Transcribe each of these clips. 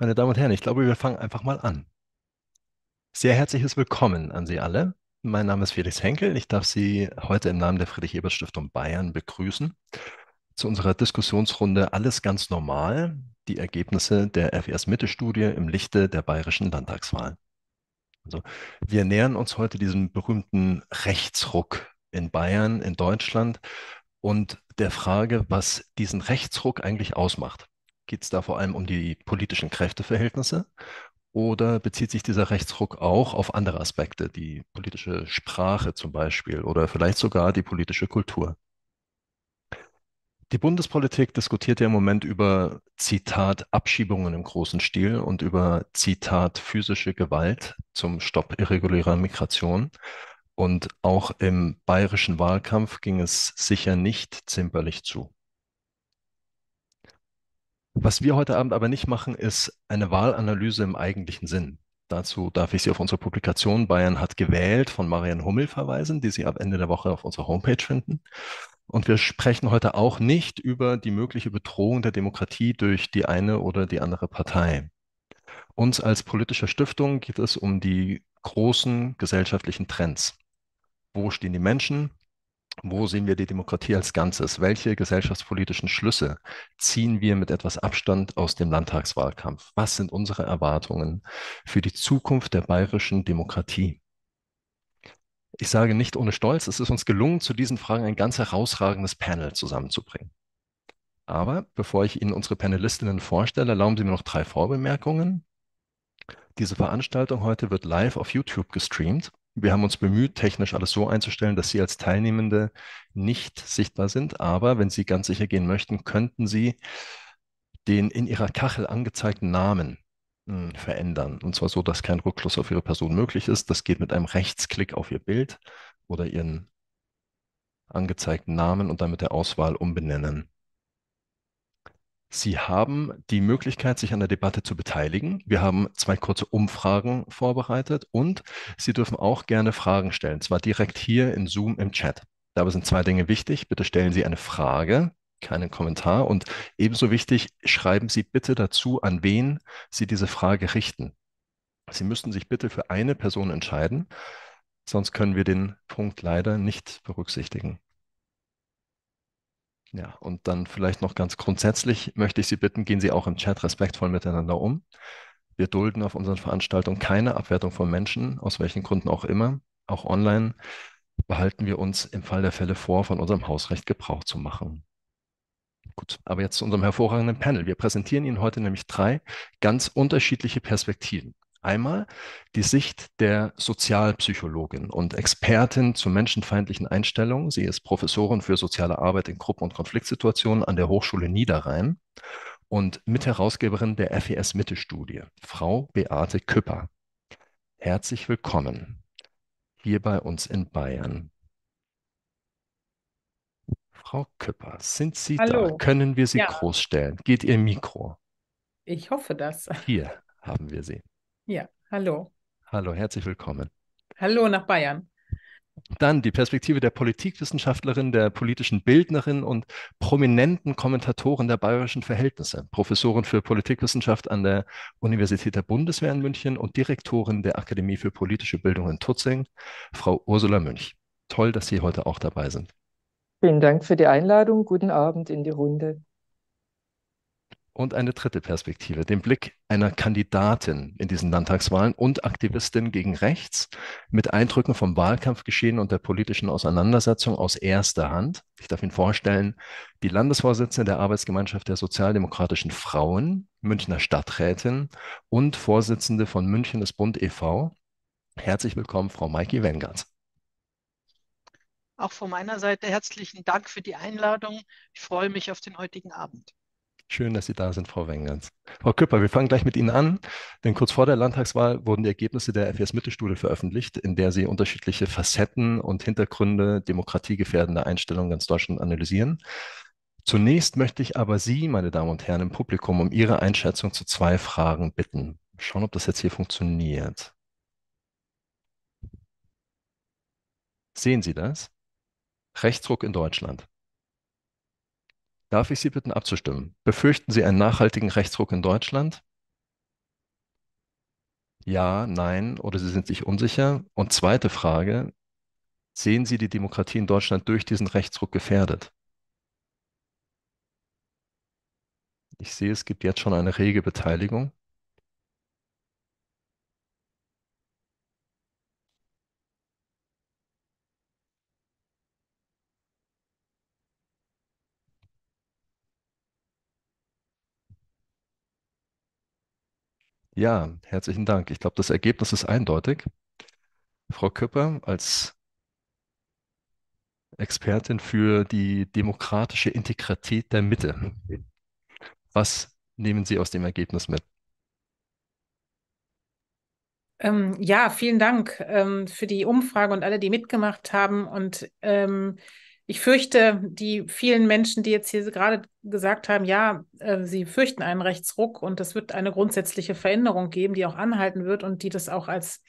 Meine Damen und Herren, ich glaube, wir fangen einfach mal an. Sehr herzliches Willkommen an Sie alle. Mein Name ist Felix Henkel. Ich darf Sie heute im Namen der Friedrich-Ebert-Stiftung Bayern begrüßen zu unserer Diskussionsrunde Alles ganz normal, die Ergebnisse der FES-Mitte-Studie im Lichte der bayerischen Landtagswahl. Also, wir nähern uns heute diesem berühmten Rechtsruck in Bayern, in Deutschland und der Frage, was diesen Rechtsruck eigentlich ausmacht. Geht es da vor allem um die politischen Kräfteverhältnisse oder bezieht sich dieser Rechtsruck auch auf andere Aspekte, die politische Sprache zum Beispiel oder vielleicht sogar die politische Kultur? Die Bundespolitik diskutiert ja im Moment über, Zitat, Abschiebungen im großen Stil und über, Zitat, physische Gewalt zum Stopp irregulärer Migration. Und auch im bayerischen Wahlkampf ging es sicher nicht zimperlich zu. Was wir heute Abend aber nicht machen, ist eine Wahlanalyse im eigentlichen Sinn. Dazu darf ich Sie auf unsere Publikation Bayern hat gewählt von Marian Hummel verweisen, die Sie ab Ende der Woche auf unserer Homepage finden. Und wir sprechen heute auch nicht über die mögliche Bedrohung der Demokratie durch die eine oder die andere Partei. Uns als politische Stiftung geht es um die großen gesellschaftlichen Trends. Wo stehen die Menschen? wo sehen wir die Demokratie als Ganzes? Welche gesellschaftspolitischen Schlüsse ziehen wir mit etwas Abstand aus dem Landtagswahlkampf? Was sind unsere Erwartungen für die Zukunft der bayerischen Demokratie? Ich sage nicht ohne Stolz, es ist uns gelungen, zu diesen Fragen ein ganz herausragendes Panel zusammenzubringen. Aber bevor ich Ihnen unsere Panelistinnen vorstelle, erlauben Sie mir noch drei Vorbemerkungen. Diese Veranstaltung heute wird live auf YouTube gestreamt wir haben uns bemüht, technisch alles so einzustellen, dass Sie als Teilnehmende nicht sichtbar sind. Aber wenn Sie ganz sicher gehen möchten, könnten Sie den in Ihrer Kachel angezeigten Namen mh, hm, verändern. Und zwar so, dass kein Rückschluss auf Ihre Person möglich ist. Das geht mit einem Rechtsklick auf Ihr Bild oder Ihren angezeigten Namen und damit der Auswahl umbenennen. Sie haben die Möglichkeit, sich an der Debatte zu beteiligen. Wir haben zwei kurze Umfragen vorbereitet und Sie dürfen auch gerne Fragen stellen, zwar direkt hier in Zoom im Chat. Dabei sind zwei Dinge wichtig. Bitte stellen Sie eine Frage, keinen Kommentar. Und ebenso wichtig, schreiben Sie bitte dazu, an wen Sie diese Frage richten. Sie müssen sich bitte für eine Person entscheiden, sonst können wir den Punkt leider nicht berücksichtigen. Ja, und dann vielleicht noch ganz grundsätzlich möchte ich Sie bitten, gehen Sie auch im Chat respektvoll miteinander um. Wir dulden auf unseren Veranstaltungen keine Abwertung von Menschen, aus welchen Gründen auch immer, auch online behalten wir uns im Fall der Fälle vor, von unserem Hausrecht Gebrauch zu machen. Gut, aber jetzt zu unserem hervorragenden Panel. Wir präsentieren Ihnen heute nämlich drei ganz unterschiedliche Perspektiven. Einmal die Sicht der Sozialpsychologin und Expertin zur menschenfeindlichen Einstellung. Sie ist Professorin für soziale Arbeit in Gruppen- und Konfliktsituationen an der Hochschule Niederrhein und Mitherausgeberin der FES Mitte-Studie, Frau Beate Küpper. Herzlich willkommen hier bei uns in Bayern. Frau Küpper, sind Sie Hallo. da? Können wir Sie ja. großstellen? Geht Ihr Mikro? Ich hoffe das. Hier haben wir Sie. Ja, hallo. Hallo, herzlich willkommen. Hallo nach Bayern. Dann die Perspektive der Politikwissenschaftlerin, der politischen Bildnerin und prominenten Kommentatorin der bayerischen Verhältnisse, Professorin für Politikwissenschaft an der Universität der Bundeswehr in München und Direktorin der Akademie für politische Bildung in Tutzing, Frau Ursula Münch. Toll, dass Sie heute auch dabei sind. Vielen Dank für die Einladung. Guten Abend in die Runde und eine dritte Perspektive, den Blick einer Kandidatin in diesen Landtagswahlen und Aktivistin gegen rechts mit Eindrücken vom Wahlkampfgeschehen und der politischen Auseinandersetzung aus erster Hand. Ich darf Ihnen vorstellen, die Landesvorsitzende der Arbeitsgemeinschaft der sozialdemokratischen Frauen, Münchner Stadträtin und Vorsitzende von München des Bund e.V. Herzlich willkommen, Frau Maiki Wengert. Auch von meiner Seite herzlichen Dank für die Einladung. Ich freue mich auf den heutigen Abend. Schön, dass Sie da sind, Frau Wengans. Frau Küpper, wir fangen gleich mit Ihnen an, denn kurz vor der Landtagswahl wurden die Ergebnisse der FES-Mittelstudie veröffentlicht, in der Sie unterschiedliche Facetten und Hintergründe demokratiegefährdender Einstellungen ganz Deutschland analysieren. Zunächst möchte ich aber Sie, meine Damen und Herren im Publikum, um Ihre Einschätzung zu zwei Fragen bitten. Schauen, ob das jetzt hier funktioniert. Sehen Sie das? Rechtsruck in Deutschland. Darf ich Sie bitten, abzustimmen? Befürchten Sie einen nachhaltigen Rechtsruck in Deutschland? Ja, nein oder Sie sind sich unsicher? Und zweite Frage, sehen Sie die Demokratie in Deutschland durch diesen Rechtsruck gefährdet? Ich sehe, es gibt jetzt schon eine rege Beteiligung. Ja, herzlichen Dank. Ich glaube, das Ergebnis ist eindeutig. Frau Köpper als Expertin für die demokratische Integrität der Mitte. Was nehmen Sie aus dem Ergebnis mit? Ähm, ja, vielen Dank ähm, für die Umfrage und alle, die mitgemacht haben. Und ähm, ich fürchte, die vielen Menschen, die jetzt hier gerade gesagt haben, ja, äh, sie fürchten einen Rechtsruck und es wird eine grundsätzliche Veränderung geben, die auch anhalten wird und die das auch als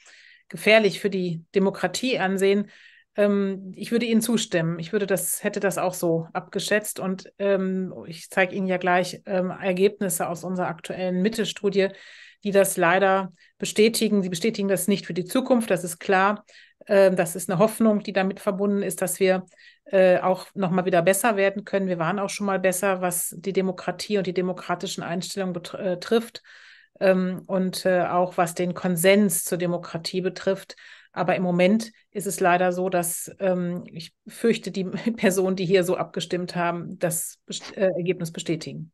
gefährlich für die Demokratie ansehen. Ähm, ich würde Ihnen zustimmen. Ich würde das, hätte das auch so abgeschätzt und ähm, ich zeige Ihnen ja gleich ähm, Ergebnisse aus unserer aktuellen Mittelstudie, die das leider bestätigen. Sie bestätigen das nicht für die Zukunft, das ist klar. Ähm, das ist eine Hoffnung, die damit verbunden ist, dass wir äh, auch nochmal wieder besser werden können. Wir waren auch schon mal besser, was die Demokratie und die demokratischen Einstellungen betrifft äh, ähm, und äh, auch was den Konsens zur Demokratie betrifft. Aber im Moment ist es leider so, dass ähm, ich fürchte, die Personen, die hier so abgestimmt haben, das äh, Ergebnis bestätigen.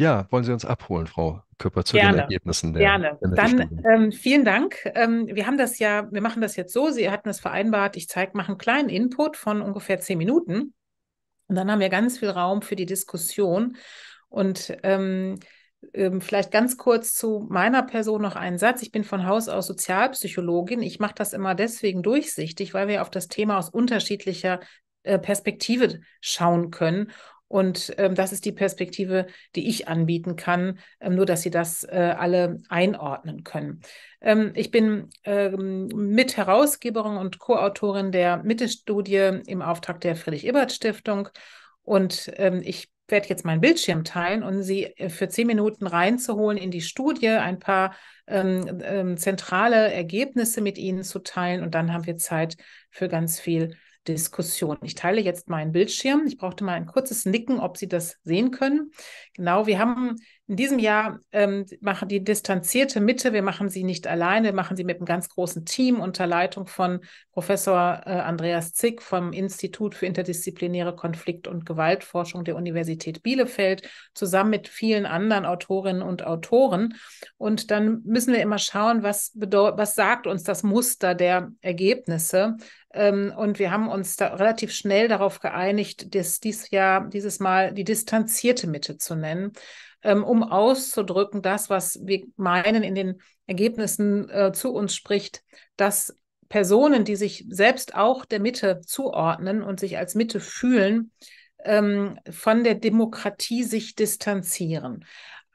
Ja, wollen Sie uns abholen, Frau Köpper, zu Gerne. den Ergebnissen der Gerne. Der Dann ähm, vielen Dank. Ähm, wir haben das ja, wir machen das jetzt so. Sie hatten es vereinbart. Ich zeige, mache einen kleinen Input von ungefähr zehn Minuten. Und dann haben wir ganz viel Raum für die Diskussion. Und ähm, ähm Vielleicht ganz kurz zu meiner Person noch einen Satz. Ich bin von Haus aus Sozialpsychologin. Ich mache das immer deswegen durchsichtig, weil wir auf das Thema aus unterschiedlicher äh, Perspektive schauen können und ähm, das ist die Perspektive, die ich anbieten kann, ähm, nur dass Sie das äh, alle einordnen können. Ähm, ich bin ähm, Mitherausgeberin und Co-Autorin der Mittelstudie im Auftrag der Friedrich-Ebert-Stiftung. Und ähm, ich werde jetzt meinen Bildschirm teilen um Sie äh, für zehn Minuten reinzuholen in die Studie, ein paar ähm, zentrale Ergebnisse mit Ihnen zu teilen. Und dann haben wir Zeit für ganz viel Diskussion. Ich teile jetzt meinen Bildschirm. Ich brauchte mal ein kurzes Nicken, ob Sie das sehen können. Genau, wir haben in diesem Jahr ähm, machen die distanzierte Mitte. Wir machen sie nicht alleine, wir machen sie mit einem ganz großen Team unter Leitung von Professor äh, Andreas Zick vom Institut für interdisziplinäre Konflikt- und Gewaltforschung der Universität Bielefeld zusammen mit vielen anderen Autorinnen und Autoren. Und dann müssen wir immer schauen, was, was sagt uns das Muster der Ergebnisse? Ähm, und wir haben uns da relativ schnell darauf geeinigt, dass dies Jahr, dieses Mal die distanzierte Mitte zu nennen, ähm, um auszudrücken, das, was wir meinen in den Ergebnissen äh, zu uns spricht, dass Personen, die sich selbst auch der Mitte zuordnen und sich als Mitte fühlen, ähm, von der Demokratie sich distanzieren.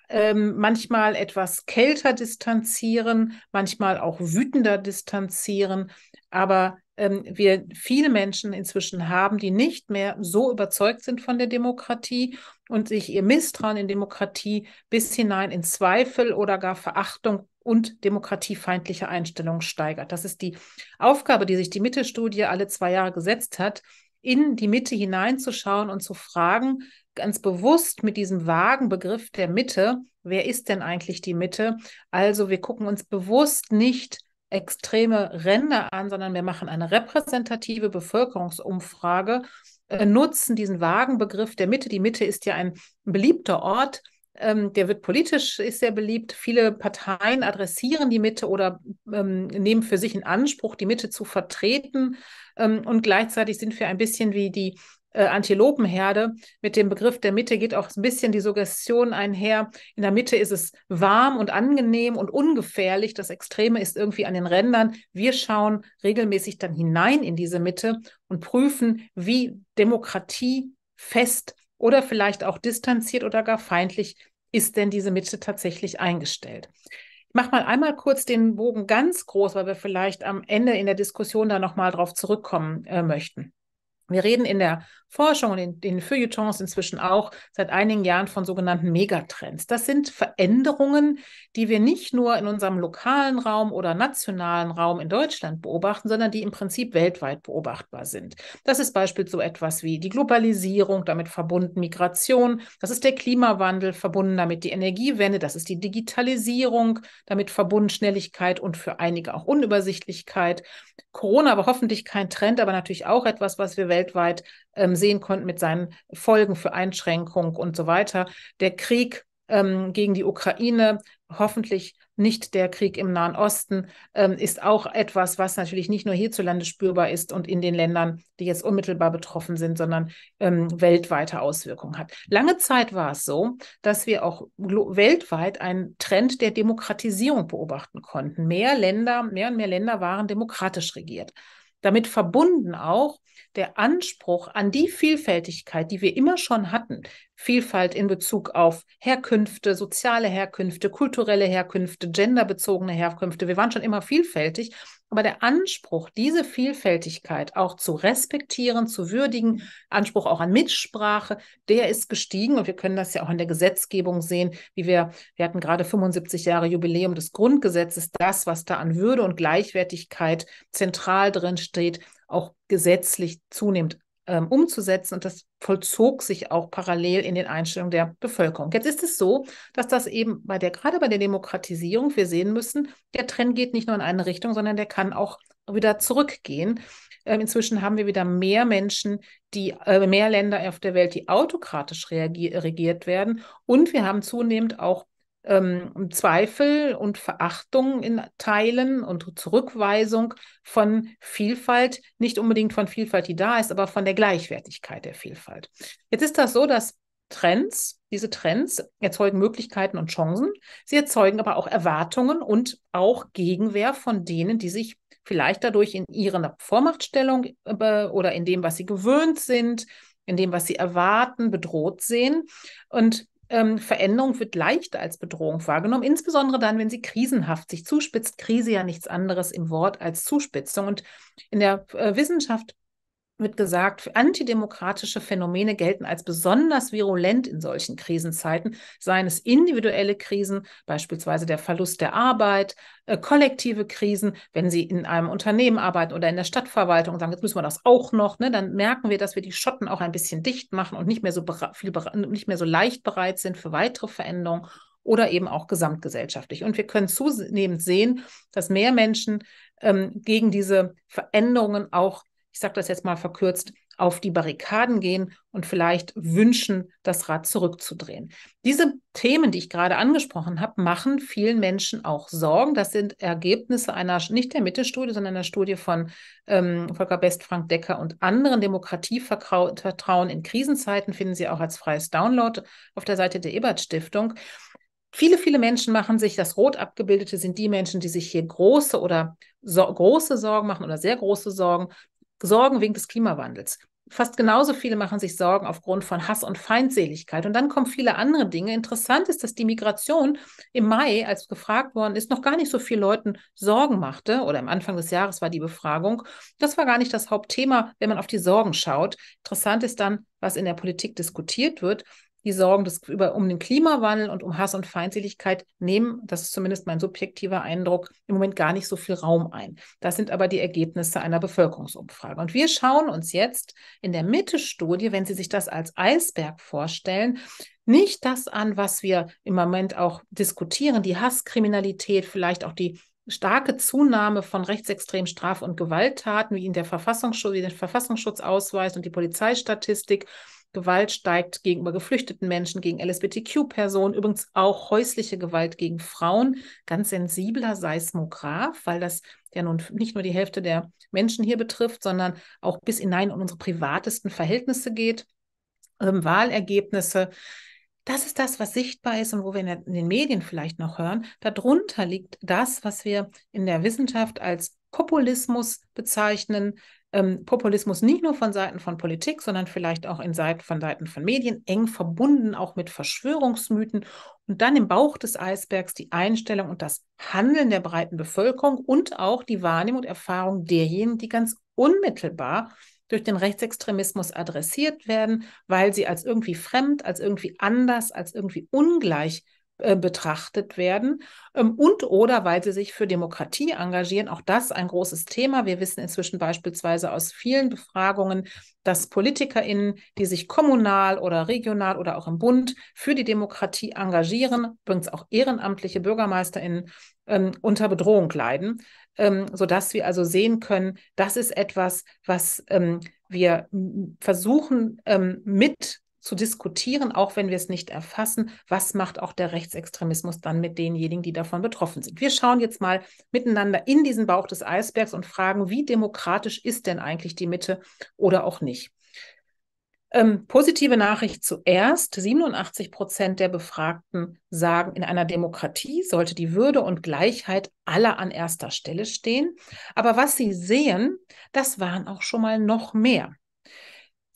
Ähm, manchmal etwas kälter distanzieren, manchmal auch wütender distanzieren, aber ähm, wir viele Menschen inzwischen haben, die nicht mehr so überzeugt sind von der Demokratie und sich ihr Misstrauen in Demokratie bis hinein in Zweifel oder gar Verachtung und demokratiefeindliche Einstellungen steigert. Das ist die Aufgabe, die sich die Mitte-Studie alle zwei Jahre gesetzt hat, in die Mitte hineinzuschauen und zu fragen, ganz bewusst mit diesem vagen Begriff der Mitte, wer ist denn eigentlich die Mitte? Also wir gucken uns bewusst nicht extreme Ränder an, sondern wir machen eine repräsentative Bevölkerungsumfrage, äh, nutzen diesen vagen Begriff der Mitte. Die Mitte ist ja ein beliebter Ort. Ähm, der wird politisch ist sehr beliebt. Viele Parteien adressieren die Mitte oder ähm, nehmen für sich in Anspruch, die Mitte zu vertreten. Ähm, und gleichzeitig sind wir ein bisschen wie die äh, Antilopenherde. Mit dem Begriff der Mitte geht auch ein bisschen die Suggestion einher. In der Mitte ist es warm und angenehm und ungefährlich. Das Extreme ist irgendwie an den Rändern. Wir schauen regelmäßig dann hinein in diese Mitte und prüfen, wie Demokratie fest oder vielleicht auch distanziert oder gar feindlich ist denn diese Mitte tatsächlich eingestellt. Ich mache mal einmal kurz den Bogen ganz groß, weil wir vielleicht am Ende in der Diskussion da nochmal drauf zurückkommen äh, möchten. Wir reden in der Forschung und in den Feuilletons inzwischen auch seit einigen Jahren von sogenannten Megatrends. Das sind Veränderungen, die wir nicht nur in unserem lokalen Raum oder nationalen Raum in Deutschland beobachten, sondern die im Prinzip weltweit beobachtbar sind. Das ist beispielsweise so etwas wie die Globalisierung, damit verbunden Migration, das ist der Klimawandel, verbunden damit die Energiewende, das ist die Digitalisierung, damit verbunden Schnelligkeit und für einige auch Unübersichtlichkeit. Corona aber hoffentlich kein Trend, aber natürlich auch etwas, was wir weltweit ähm, sehen konnten mit seinen Folgen für Einschränkung und so weiter. Der Krieg ähm, gegen die Ukraine, hoffentlich nicht der Krieg im Nahen Osten, ähm, ist auch etwas, was natürlich nicht nur hierzulande spürbar ist und in den Ländern, die jetzt unmittelbar betroffen sind, sondern ähm, weltweite Auswirkungen hat. Lange Zeit war es so, dass wir auch weltweit einen Trend der Demokratisierung beobachten konnten. Mehr Länder, mehr und mehr Länder waren demokratisch regiert damit verbunden auch der Anspruch an die Vielfältigkeit, die wir immer schon hatten, Vielfalt in Bezug auf Herkünfte, soziale Herkünfte, kulturelle Herkünfte, genderbezogene Herkünfte, wir waren schon immer vielfältig aber der Anspruch, diese Vielfältigkeit auch zu respektieren, zu würdigen, mhm. Anspruch auch an Mitsprache, der ist gestiegen. Und wir können das ja auch in der Gesetzgebung sehen, wie wir, wir hatten gerade 75 Jahre Jubiläum des Grundgesetzes, das, was da an Würde und Gleichwertigkeit zentral drin steht, auch gesetzlich zunehmend ähm, umzusetzen. Und das vollzog sich auch parallel in den Einstellungen der Bevölkerung. Jetzt ist es so, dass das eben bei der, gerade bei der Demokratisierung, wir sehen müssen, der Trend geht nicht nur in eine Richtung, sondern der kann auch wieder zurückgehen. Ähm, inzwischen haben wir wieder mehr Menschen, die äh, mehr Länder auf der Welt, die autokratisch regiert werden. Und wir haben zunehmend auch ähm, Zweifel und Verachtung in Teilen und Zurückweisung von Vielfalt, nicht unbedingt von Vielfalt, die da ist, aber von der Gleichwertigkeit der Vielfalt. Jetzt ist das so, dass Trends, diese Trends erzeugen Möglichkeiten und Chancen, sie erzeugen aber auch Erwartungen und auch Gegenwehr von denen, die sich vielleicht dadurch in ihrer Vormachtstellung äh, oder in dem, was sie gewöhnt sind, in dem, was sie erwarten, bedroht sehen. Und ähm, Veränderung wird leichter als Bedrohung wahrgenommen, insbesondere dann, wenn sie krisenhaft sich zuspitzt. Krise ja nichts anderes im Wort als Zuspitzung. Und in der äh, Wissenschaft wird gesagt, antidemokratische Phänomene gelten als besonders virulent in solchen Krisenzeiten, seien es individuelle Krisen, beispielsweise der Verlust der Arbeit, äh, kollektive Krisen, wenn Sie in einem Unternehmen arbeiten oder in der Stadtverwaltung und sagen, jetzt müssen wir das auch noch, ne, dann merken wir, dass wir die Schotten auch ein bisschen dicht machen und nicht mehr so, viel, nicht mehr so leicht bereit sind für weitere Veränderungen oder eben auch gesamtgesellschaftlich. Und wir können zunehmend sehen, dass mehr Menschen ähm, gegen diese Veränderungen auch ich sage das jetzt mal verkürzt, auf die Barrikaden gehen und vielleicht wünschen, das Rad zurückzudrehen. Diese Themen, die ich gerade angesprochen habe, machen vielen Menschen auch Sorgen. Das sind Ergebnisse einer, nicht der Mitte-Studie, sondern einer Studie von ähm, Volker Best, Frank Decker und anderen. Demokratievertrauen in Krisenzeiten finden Sie auch als freies Download auf der Seite der Ebert-Stiftung. Viele, viele Menschen machen sich, das rot abgebildete sind die Menschen, die sich hier große oder so, große Sorgen machen oder sehr große Sorgen Sorgen wegen des Klimawandels. Fast genauso viele machen sich Sorgen aufgrund von Hass und Feindseligkeit. Und dann kommen viele andere Dinge. Interessant ist, dass die Migration im Mai, als gefragt worden ist, noch gar nicht so viel Leuten Sorgen machte. Oder am Anfang des Jahres war die Befragung. Das war gar nicht das Hauptthema, wenn man auf die Sorgen schaut. Interessant ist dann, was in der Politik diskutiert wird die Sorgen des, über, um den Klimawandel und um Hass und Feindseligkeit nehmen, das ist zumindest mein subjektiver Eindruck, im Moment gar nicht so viel Raum ein. Das sind aber die Ergebnisse einer Bevölkerungsumfrage. Und wir schauen uns jetzt in der Mitte-Studie, wenn Sie sich das als Eisberg vorstellen, nicht das an, was wir im Moment auch diskutieren, die Hasskriminalität, vielleicht auch die starke Zunahme von rechtsextremen Straf- und Gewalttaten, wie ihn der Verfassungsschutz, wie den Verfassungsschutz ausweist und die Polizeistatistik, Gewalt steigt gegenüber geflüchteten Menschen, gegen LSBTQ-Personen, übrigens auch häusliche Gewalt gegen Frauen. Ganz sensibler Seismograph, weil das ja nun nicht nur die Hälfte der Menschen hier betrifft, sondern auch bis hinein in unsere privatesten Verhältnisse geht. Ähm, Wahlergebnisse. Das ist das, was sichtbar ist und wo wir in, in den Medien vielleicht noch hören. Darunter liegt das, was wir in der Wissenschaft als Populismus bezeichnen, ähm, Populismus nicht nur von Seiten von Politik, sondern vielleicht auch in Seiten, von Seiten von Medien, eng verbunden auch mit Verschwörungsmythen und dann im Bauch des Eisbergs die Einstellung und das Handeln der breiten Bevölkerung und auch die Wahrnehmung und Erfahrung derjenigen, die ganz unmittelbar durch den Rechtsextremismus adressiert werden, weil sie als irgendwie fremd, als irgendwie anders, als irgendwie ungleich äh, betrachtet werden ähm, und oder weil sie sich für Demokratie engagieren. Auch das ein großes Thema. Wir wissen inzwischen beispielsweise aus vielen Befragungen, dass PolitikerInnen, die sich kommunal oder regional oder auch im Bund für die Demokratie engagieren, übrigens auch ehrenamtliche BürgermeisterInnen, ähm, unter Bedrohung leiden, ähm, sodass wir also sehen können, das ist etwas, was wir versuchen, ähm, mit zu diskutieren, auch wenn wir es nicht erfassen, was macht auch der Rechtsextremismus dann mit denjenigen, die davon betroffen sind. Wir schauen jetzt mal miteinander in diesen Bauch des Eisbergs und fragen, wie demokratisch ist denn eigentlich die Mitte oder auch nicht. Ähm, positive Nachricht zuerst. 87 Prozent der Befragten sagen, in einer Demokratie sollte die Würde und Gleichheit aller an erster Stelle stehen. Aber was sie sehen, das waren auch schon mal noch mehr.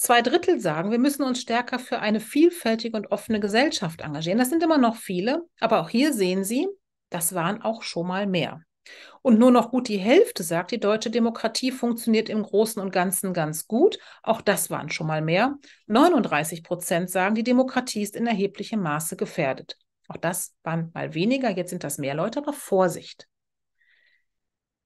Zwei Drittel sagen, wir müssen uns stärker für eine vielfältige und offene Gesellschaft engagieren. Das sind immer noch viele, aber auch hier sehen Sie, das waren auch schon mal mehr. Und nur noch gut die Hälfte sagt, die deutsche Demokratie funktioniert im Großen und Ganzen ganz gut. Auch das waren schon mal mehr. 39 Prozent sagen, die Demokratie ist in erheblichem Maße gefährdet. Auch das waren mal weniger, jetzt sind das mehr Leute, aber Vorsicht.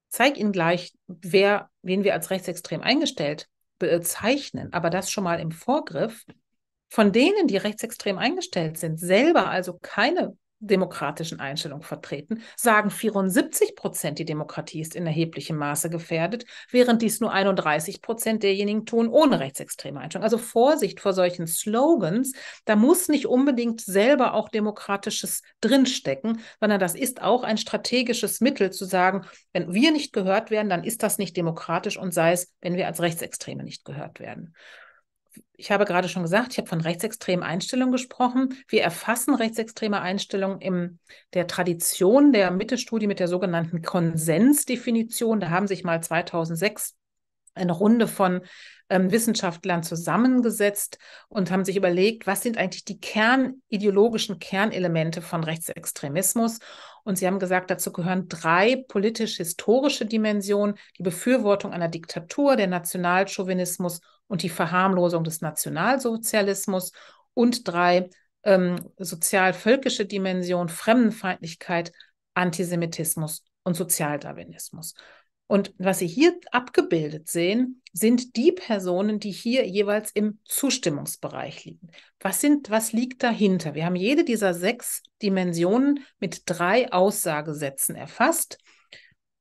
Ich zeige Ihnen gleich, wer, wen wir als rechtsextrem eingestellt bezeichnen, aber das schon mal im Vorgriff, von denen, die rechtsextrem eingestellt sind, selber also keine demokratischen Einstellung vertreten, sagen 74 Prozent, die Demokratie ist in erheblichem Maße gefährdet, während dies nur 31 Prozent derjenigen tun ohne rechtsextreme Einstellung. Also Vorsicht vor solchen Slogans, da muss nicht unbedingt selber auch demokratisches drinstecken, sondern das ist auch ein strategisches Mittel zu sagen, wenn wir nicht gehört werden, dann ist das nicht demokratisch und sei es, wenn wir als Rechtsextreme nicht gehört werden ich habe gerade schon gesagt, ich habe von rechtsextremen Einstellungen gesprochen. Wir erfassen rechtsextreme Einstellungen in der Tradition der Mittelstudie mit der sogenannten Konsensdefinition. Da haben sich mal 2006 eine Runde von ähm, Wissenschaftlern zusammengesetzt und haben sich überlegt, was sind eigentlich die kernideologischen Kernelemente von Rechtsextremismus und Sie haben gesagt, dazu gehören drei politisch-historische Dimensionen, die Befürwortung einer Diktatur, der Nationalchauvinismus und die Verharmlosung des Nationalsozialismus und drei ähm, sozial-völkische Dimensionen, Fremdenfeindlichkeit, Antisemitismus und Sozialdarwinismus. Und was Sie hier abgebildet sehen, sind die Personen, die hier jeweils im Zustimmungsbereich liegen. Was, sind, was liegt dahinter? Wir haben jede dieser sechs Dimensionen mit drei Aussagesätzen erfasst.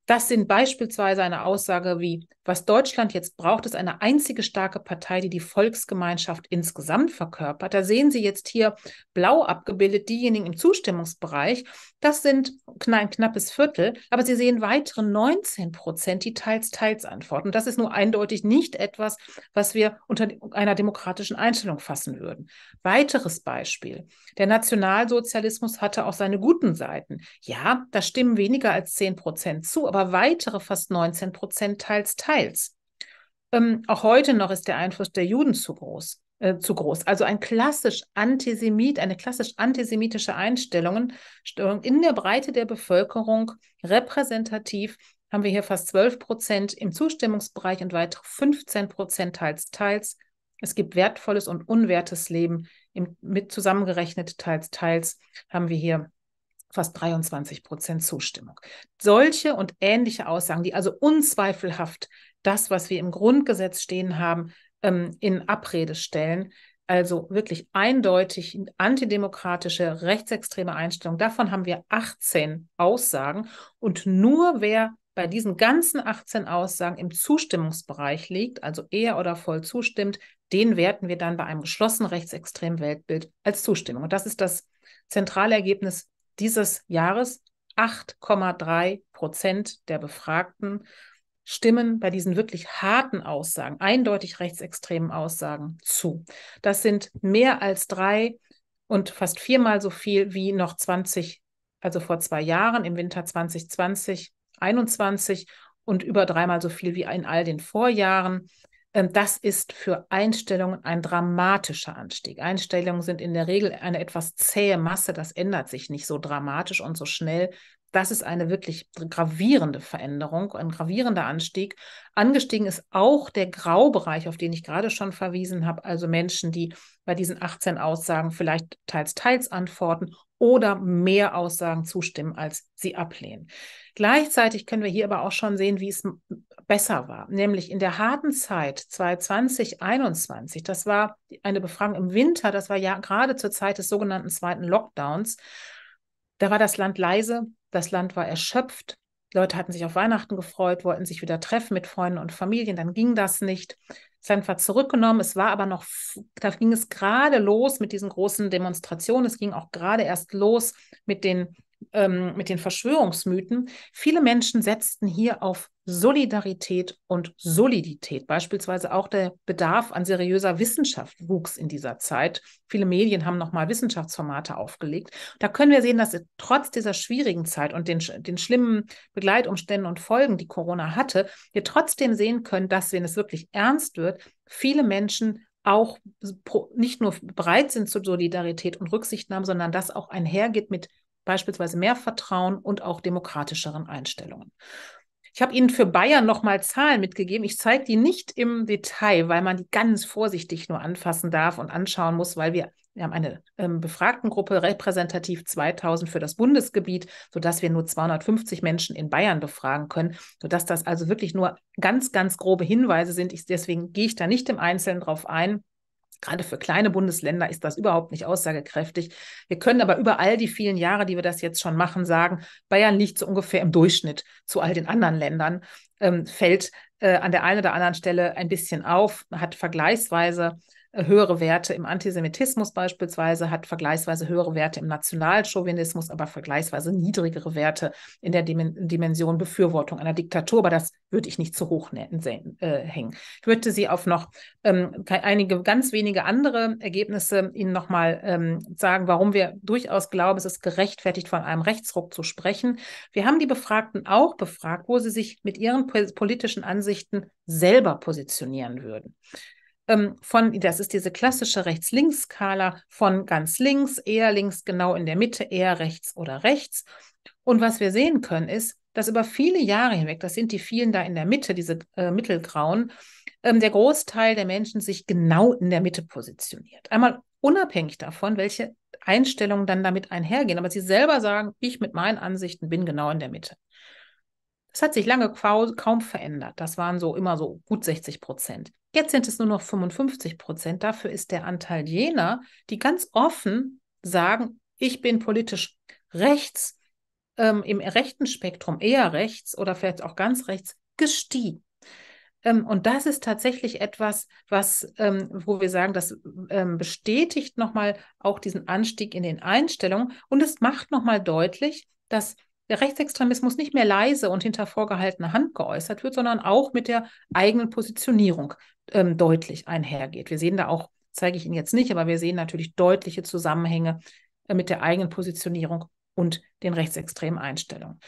Das sind beispielsweise eine Aussage wie, was Deutschland jetzt braucht, ist eine einzige starke Partei, die die Volksgemeinschaft insgesamt verkörpert. Da sehen Sie jetzt hier blau abgebildet diejenigen im Zustimmungsbereich. Das sind ein knappes Viertel, aber Sie sehen weitere 19 Prozent, die teils, teils antworten. das ist nur eindeutig nicht etwas, was wir unter einer demokratischen Einstellung fassen würden. Weiteres Beispiel. Der Nationalsozialismus hatte auch seine guten Seiten. Ja, da stimmen weniger als 10 Prozent zu aber weitere fast 19 Prozent teils, teils. Ähm, auch heute noch ist der Einfluss der Juden zu groß. Äh, zu groß. Also ein klassisch Antisemit, eine klassisch antisemitische Einstellung in der Breite der Bevölkerung repräsentativ haben wir hier fast 12 Prozent im Zustimmungsbereich und weitere 15 Prozent teils, teils. Es gibt wertvolles und unwertes Leben. Im, mit zusammengerechnet teils, teils haben wir hier fast 23 Prozent Zustimmung. Solche und ähnliche Aussagen, die also unzweifelhaft das, was wir im Grundgesetz stehen haben, ähm, in Abrede stellen. Also wirklich eindeutig antidemokratische, rechtsextreme Einstellung. Davon haben wir 18 Aussagen. Und nur wer bei diesen ganzen 18 Aussagen im Zustimmungsbereich liegt, also eher oder voll zustimmt, den werten wir dann bei einem geschlossenen rechtsextremen Weltbild als Zustimmung. Und das ist das zentrale Ergebnis dieses Jahres 8,3 Prozent der Befragten stimmen bei diesen wirklich harten Aussagen, eindeutig rechtsextremen Aussagen zu. Das sind mehr als drei und fast viermal so viel wie noch 20, also vor zwei Jahren im Winter 2020, 2021 und über dreimal so viel wie in all den Vorjahren. Ähm, das ist für Einstellungen ein dramatischer Anstieg. Einstellungen sind in der Regel eine etwas zähe Masse, das ändert sich nicht so dramatisch und so schnell. Das ist eine wirklich gravierende Veränderung, ein gravierender Anstieg. Angestiegen ist auch der Graubereich, auf den ich gerade schon verwiesen habe, also Menschen, die bei diesen 18 Aussagen vielleicht teils, teils antworten oder mehr Aussagen zustimmen, als sie ablehnen. Gleichzeitig können wir hier aber auch schon sehen, wie es besser war, nämlich in der harten Zeit 2020, 2021. Das war eine Befragung im Winter, das war ja gerade zur Zeit des sogenannten zweiten Lockdowns. Da war das Land leise, das Land war erschöpft. Leute hatten sich auf Weihnachten gefreut, wollten sich wieder treffen mit Freunden und Familien, dann ging das nicht ist einfach zurückgenommen. Es war aber noch, da ging es gerade los mit diesen großen Demonstrationen. Es ging auch gerade erst los mit den, ähm, mit den Verschwörungsmythen. Viele Menschen setzten hier auf Solidarität und Solidität. Beispielsweise auch der Bedarf an seriöser Wissenschaft wuchs in dieser Zeit. Viele Medien haben nochmal Wissenschaftsformate aufgelegt. Da können wir sehen, dass trotz dieser schwierigen Zeit und den, den schlimmen Begleitumständen und Folgen, die Corona hatte, wir trotzdem sehen können, dass, wenn es wirklich ernst wird, viele Menschen auch nicht nur bereit sind zur Solidarität und Rücksichtnahme, sondern das auch einhergeht mit beispielsweise mehr Vertrauen und auch demokratischeren Einstellungen. Ich habe Ihnen für Bayern nochmal Zahlen mitgegeben. Ich zeige die nicht im Detail, weil man die ganz vorsichtig nur anfassen darf und anschauen muss, weil wir, wir haben eine ähm, Befragtengruppe repräsentativ 2000 für das Bundesgebiet, sodass wir nur 250 Menschen in Bayern befragen können, sodass das also wirklich nur ganz, ganz grobe Hinweise sind. Ich, deswegen gehe ich da nicht im Einzelnen drauf ein. Gerade für kleine Bundesländer ist das überhaupt nicht aussagekräftig. Wir können aber über all die vielen Jahre, die wir das jetzt schon machen, sagen, Bayern liegt so ungefähr im Durchschnitt zu all den anderen Ländern, ähm, fällt äh, an der einen oder anderen Stelle ein bisschen auf, hat vergleichsweise höhere Werte im Antisemitismus beispielsweise, hat vergleichsweise höhere Werte im Nationalchauvinismus, aber vergleichsweise niedrigere Werte in der Dimension Befürwortung einer Diktatur. Aber das würde ich nicht zu hoch äh, hängen. Ich würde Sie auf noch ähm, einige ganz wenige andere Ergebnisse Ihnen nochmal ähm, sagen, warum wir durchaus glauben, es ist gerechtfertigt, von einem Rechtsruck zu sprechen. Wir haben die Befragten auch befragt, wo sie sich mit ihren politischen Ansichten selber positionieren würden ähm, von, das ist diese klassische Rechts-Links-Skala von ganz links, eher links, genau in der Mitte, eher rechts oder rechts. Und was wir sehen können, ist, dass über viele Jahre hinweg, das sind die vielen da in der Mitte, diese äh, Mittelgrauen, ähm, der Großteil der Menschen sich genau in der Mitte positioniert. Einmal unabhängig davon, welche Einstellungen dann damit einhergehen, aber sie selber sagen, ich mit meinen Ansichten bin genau in der Mitte. Das hat sich lange kaum verändert. Das waren so immer so gut 60 Prozent. Jetzt sind es nur noch 55 Prozent. Dafür ist der Anteil jener, die ganz offen sagen, ich bin politisch rechts, ähm, im rechten Spektrum eher rechts oder vielleicht auch ganz rechts, gestiegen. Ähm, und das ist tatsächlich etwas, was, ähm, wo wir sagen, das ähm, bestätigt nochmal auch diesen Anstieg in den Einstellungen und es macht nochmal deutlich, dass der Rechtsextremismus nicht mehr leise und hinter vorgehaltener Hand geäußert wird, sondern auch mit der eigenen Positionierung ähm, deutlich einhergeht. Wir sehen da auch, zeige ich Ihnen jetzt nicht, aber wir sehen natürlich deutliche Zusammenhänge äh, mit der eigenen Positionierung und den rechtsextremen Einstellungen.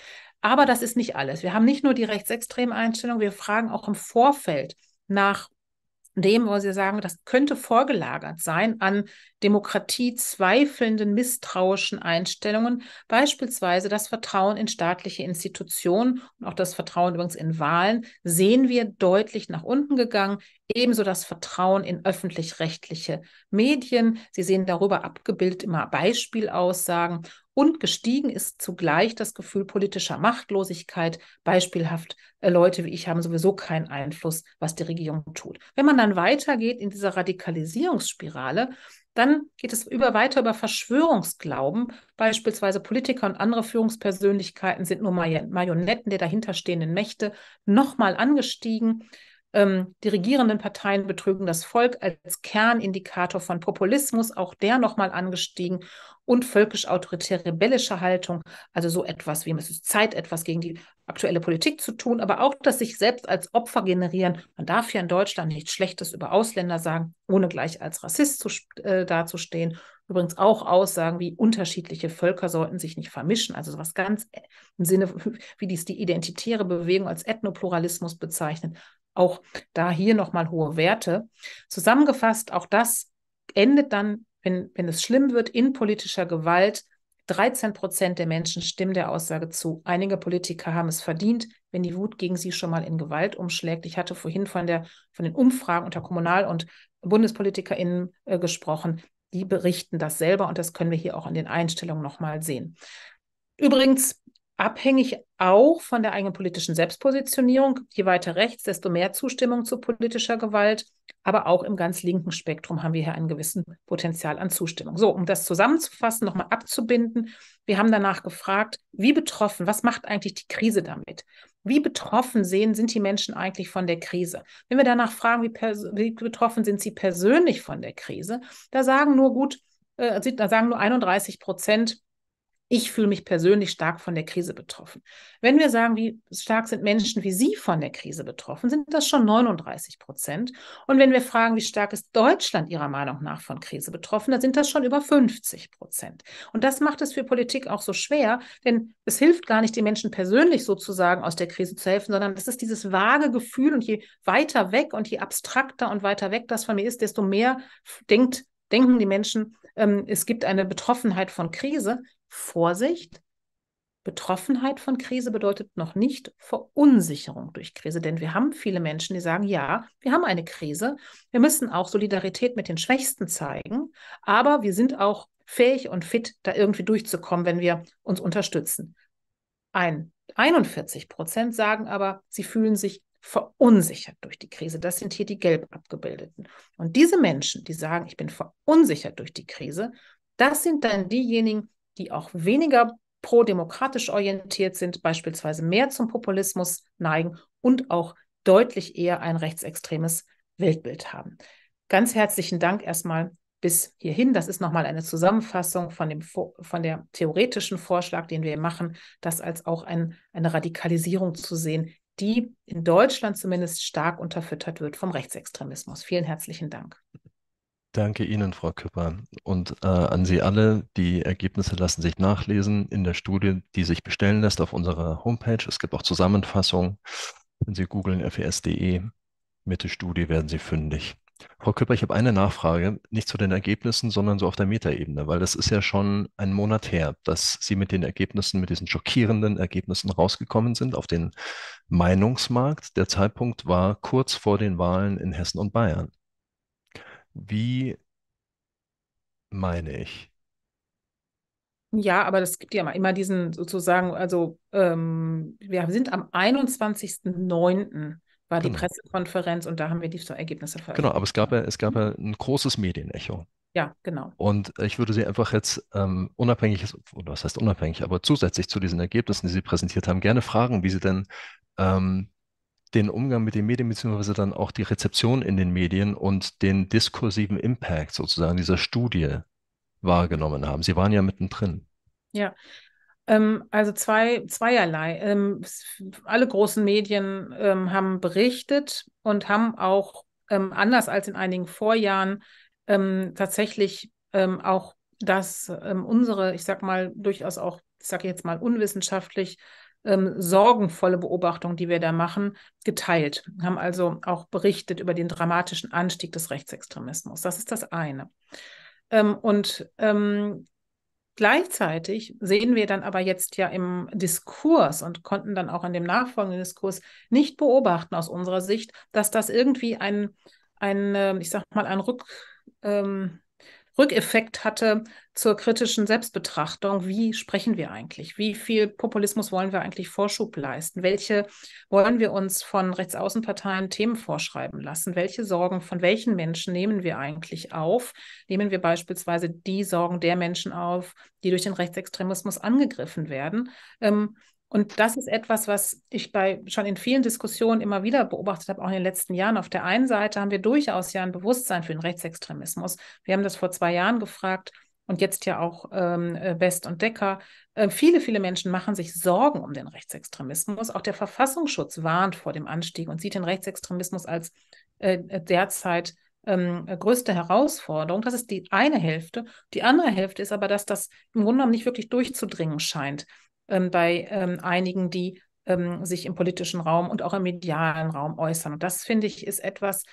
Aber das ist nicht alles. Wir haben nicht nur die rechtsextremen Einstellungen, wir fragen auch im Vorfeld nach dem, wo sie sagen, das könnte vorgelagert sein an demokratiezweifelnden, misstrauischen Einstellungen, beispielsweise das Vertrauen in staatliche Institutionen und auch das Vertrauen übrigens in Wahlen, sehen wir deutlich nach unten gegangen. Ebenso das Vertrauen in öffentlich-rechtliche Medien. Sie sehen darüber abgebildet immer Beispielaussagen. Und gestiegen ist zugleich das Gefühl politischer Machtlosigkeit. Beispielhaft, äh, Leute wie ich haben sowieso keinen Einfluss, was die Regierung tut. Wenn man dann weitergeht in dieser Radikalisierungsspirale, dann geht es über, weiter über Verschwörungsglauben. Beispielsweise Politiker und andere Führungspersönlichkeiten sind nur Marionetten der dahinterstehenden Mächte nochmal angestiegen ähm, die regierenden Parteien betrügen das Volk als Kernindikator von Populismus, auch der nochmal angestiegen und völkisch-autoritäre rebellische Haltung, also so etwas wie es ist Zeit, etwas gegen die aktuelle Politik zu tun, aber auch dass sich selbst als Opfer generieren. Man darf ja in Deutschland nichts Schlechtes über Ausländer sagen, ohne gleich als Rassist zu, äh, dazustehen. Übrigens auch Aussagen wie unterschiedliche Völker sollten sich nicht vermischen, also sowas ganz äh, im Sinne, wie dies die identitäre Bewegung als Ethnopluralismus bezeichnet. Auch da hier nochmal hohe Werte. Zusammengefasst, auch das endet dann, wenn, wenn es schlimm wird, in politischer Gewalt. 13 Prozent der Menschen stimmen der Aussage zu. Einige Politiker haben es verdient, wenn die Wut gegen sie schon mal in Gewalt umschlägt. Ich hatte vorhin von, der, von den Umfragen unter Kommunal- und BundespolitikerInnen äh, gesprochen. Die berichten das selber und das können wir hier auch in den Einstellungen nochmal sehen. Übrigens, abhängig auch von der eigenen politischen Selbstpositionierung. Je weiter rechts, desto mehr Zustimmung zu politischer Gewalt. Aber auch im ganz linken Spektrum haben wir hier einen gewissen Potenzial an Zustimmung. So, um das zusammenzufassen, nochmal abzubinden. Wir haben danach gefragt, wie betroffen, was macht eigentlich die Krise damit? Wie betroffen sehen, sind die Menschen eigentlich von der Krise? Wenn wir danach fragen, wie, wie betroffen sind sie persönlich von der Krise, da sagen nur gut, äh, da sagen nur 31 Prozent, ich fühle mich persönlich stark von der Krise betroffen. Wenn wir sagen, wie stark sind Menschen wie Sie von der Krise betroffen, sind das schon 39 Prozent. Und wenn wir fragen, wie stark ist Deutschland Ihrer Meinung nach von Krise betroffen, dann sind das schon über 50 Prozent. Und das macht es für Politik auch so schwer, denn es hilft gar nicht, den Menschen persönlich sozusagen aus der Krise zu helfen, sondern es ist dieses vage Gefühl und je weiter weg und je abstrakter und weiter weg das von mir ist, desto mehr denkt denken die Menschen, ähm, es gibt eine Betroffenheit von Krise. Vorsicht, Betroffenheit von Krise bedeutet noch nicht Verunsicherung durch Krise, denn wir haben viele Menschen, die sagen, ja, wir haben eine Krise, wir müssen auch Solidarität mit den Schwächsten zeigen, aber wir sind auch fähig und fit, da irgendwie durchzukommen, wenn wir uns unterstützen. Ein 41 Prozent sagen aber, sie fühlen sich verunsichert durch die Krise. Das sind hier die gelb abgebildeten. Und diese Menschen, die sagen, ich bin verunsichert durch die Krise, das sind dann diejenigen, die auch weniger pro-demokratisch orientiert sind, beispielsweise mehr zum Populismus neigen und auch deutlich eher ein rechtsextremes Weltbild haben. Ganz herzlichen Dank erstmal bis hierhin. Das ist nochmal eine Zusammenfassung von dem von der theoretischen Vorschlag, den wir machen, das als auch ein, eine Radikalisierung zu sehen, die in Deutschland zumindest stark unterfüttert wird vom Rechtsextremismus. Vielen herzlichen Dank. Danke Ihnen, Frau Küpper. Und äh, an Sie alle, die Ergebnisse lassen sich nachlesen in der Studie, die sich bestellen lässt auf unserer Homepage. Es gibt auch Zusammenfassungen. Wenn Sie googeln fes.de, e, Mitte Studie werden Sie fündig. Frau Küpper, ich habe eine Nachfrage, nicht zu den Ergebnissen, sondern so auf der Metaebene, weil das ist ja schon ein Monat her, dass Sie mit den Ergebnissen, mit diesen schockierenden Ergebnissen rausgekommen sind auf den Meinungsmarkt. Der Zeitpunkt war kurz vor den Wahlen in Hessen und Bayern. Wie meine ich? Ja, aber das gibt ja immer diesen sozusagen, also ähm, wir sind am 21.09. war die genau. Pressekonferenz und da haben wir die Ergebnisse veröffentlicht. Genau, aber es gab ja, es gab ja ein großes Medienecho. Ja, genau. Und ich würde Sie einfach jetzt ähm, unabhängig, oder was heißt unabhängig, aber zusätzlich zu diesen Ergebnissen, die Sie präsentiert haben, gerne fragen, wie Sie denn ähm, den Umgang mit den Medien, beziehungsweise dann auch die Rezeption in den Medien und den diskursiven Impact sozusagen dieser Studie wahrgenommen haben. Sie waren ja mittendrin. Ja, ähm, also zwei, zweierlei. Ähm, alle großen Medien ähm, haben berichtet und haben auch anders als in einigen Vorjahren tatsächlich auch, das unsere, ich sag mal, durchaus auch, ich sage jetzt mal, unwissenschaftlich ähm, sorgenvolle Beobachtung, die wir da machen, geteilt. Haben also auch berichtet über den dramatischen Anstieg des Rechtsextremismus. Das ist das eine. Ähm, und ähm, Gleichzeitig sehen wir dann aber jetzt ja im Diskurs und konnten dann auch in dem nachfolgenden Diskurs nicht beobachten aus unserer Sicht, dass das irgendwie ein, ein ähm, ich sag mal, ein Rück, ähm, Rückeffekt hatte zur kritischen Selbstbetrachtung. Wie sprechen wir eigentlich? Wie viel Populismus wollen wir eigentlich Vorschub leisten? Welche wollen wir uns von Rechtsaußenparteien Themen vorschreiben lassen? Welche Sorgen von welchen Menschen nehmen wir eigentlich auf? Nehmen wir beispielsweise die Sorgen der Menschen auf, die durch den Rechtsextremismus angegriffen werden? Ähm, und das ist etwas, was ich bei schon in vielen Diskussionen immer wieder beobachtet habe, auch in den letzten Jahren. Auf der einen Seite haben wir durchaus ja ein Bewusstsein für den Rechtsextremismus. Wir haben das vor zwei Jahren gefragt und jetzt ja auch ähm, Best äh, und Decker. Äh, viele, viele Menschen machen sich Sorgen um den Rechtsextremismus. Auch der Verfassungsschutz warnt vor dem Anstieg und sieht den Rechtsextremismus als äh, äh derzeit ähm, äh, größte Herausforderung. Das ist die eine Hälfte. Die andere Hälfte ist aber, dass das im Grunde genommen nicht wirklich durchzudringen scheint ähm, bei ähm, einigen, die ähm, sich im politischen Raum und auch im medialen Raum äußern. Und das finde ich ist etwas,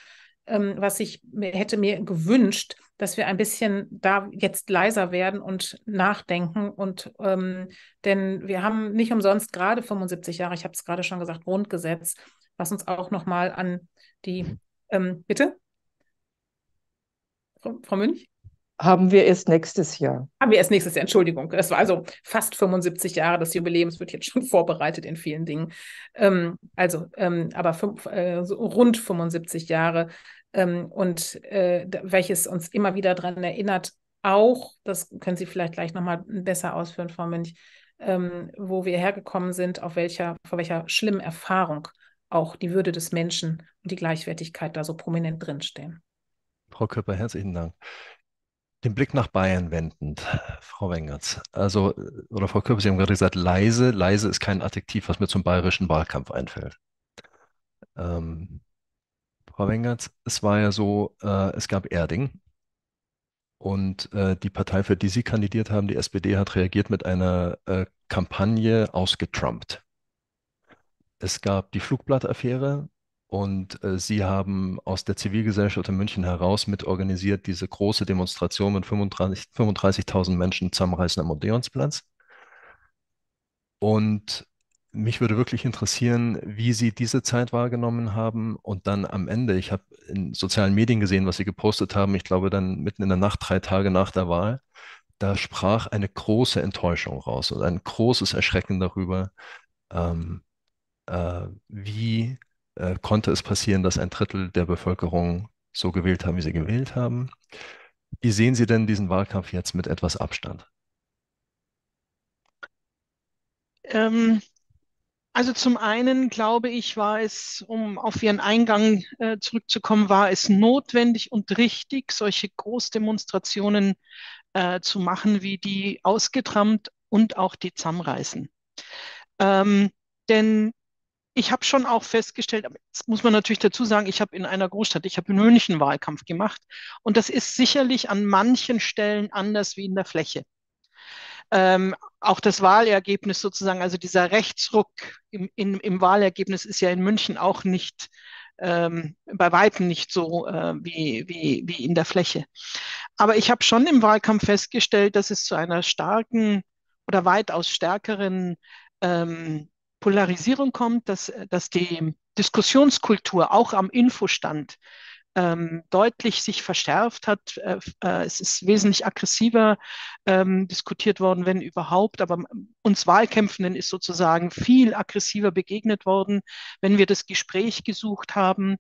ähm, was ich hätte mir gewünscht, dass wir ein bisschen da jetzt leiser werden und nachdenken. Und ähm, denn wir haben nicht umsonst gerade 75 Jahre, ich habe es gerade schon gesagt, Grundgesetz, was uns auch nochmal an die ähm, bitte? Frau Münch? haben wir erst nächstes Jahr. Haben wir erst nächstes Jahr, Entschuldigung. Es war also fast 75 Jahre des Jubiläums, wird jetzt schon vorbereitet in vielen Dingen. Ähm, also, ähm, aber fünf, äh, so rund 75 Jahre. Ähm, und äh, welches uns immer wieder daran erinnert, auch, das können Sie vielleicht gleich nochmal besser ausführen, Frau Münch, ähm, wo wir hergekommen sind, auf welcher, vor welcher schlimmen Erfahrung auch die Würde des Menschen und die Gleichwertigkeit da so prominent drinstehen. Frau Köpper, herzlichen Dank den Blick nach Bayern wendend, Frau Wengertz, also, oder Frau Körper, Sie haben gerade gesagt, leise, leise ist kein Adjektiv, was mir zum bayerischen Wahlkampf einfällt. Ähm, Frau Wengertz, es war ja so, äh, es gab Erding und äh, die Partei, für die Sie kandidiert haben, die SPD, hat reagiert mit einer äh, Kampagne ausgetrumpt. Es gab die Flugblattaffäre, und äh, sie haben aus der Zivilgesellschaft in München heraus mitorganisiert diese große Demonstration mit 35.000 35 Menschen zusammenreißen am Odeonsplatz. Und mich würde wirklich interessieren, wie Sie diese Zeit wahrgenommen haben und dann am Ende, ich habe in sozialen Medien gesehen, was Sie gepostet haben, ich glaube dann mitten in der Nacht, drei Tage nach der Wahl, da sprach eine große Enttäuschung raus und ein großes Erschrecken darüber, ähm, äh, wie äh, konnte es passieren, dass ein Drittel der Bevölkerung so gewählt haben, wie sie gewählt haben. Wie sehen Sie denn diesen Wahlkampf jetzt mit etwas Abstand? Ähm, also zum einen glaube ich, war es, um auf Ihren Eingang äh, zurückzukommen, war es notwendig und richtig, solche Großdemonstrationen äh, zu machen, wie die ausgetrammt und auch die zusammenreißen. Ähm, denn ich habe schon auch festgestellt, aber jetzt muss man natürlich dazu sagen, ich habe in einer Großstadt, ich habe in München Wahlkampf gemacht und das ist sicherlich an manchen Stellen anders wie in der Fläche. Ähm, auch das Wahlergebnis sozusagen, also dieser Rechtsruck im, in, im Wahlergebnis ist ja in München auch nicht ähm, bei weitem nicht so äh, wie, wie, wie in der Fläche. Aber ich habe schon im Wahlkampf festgestellt, dass es zu einer starken oder weitaus stärkeren ähm, Polarisierung kommt, dass, äh, dass die Diskussionskultur auch am Infostand ähm, deutlich sich verschärft hat. Äh, äh es ist wesentlich aggressiver ähm, diskutiert worden, wenn überhaupt, aber uns Wahlkämpfenden ist sozusagen viel aggressiver begegnet worden, wenn wir das Gespräch gesucht haben.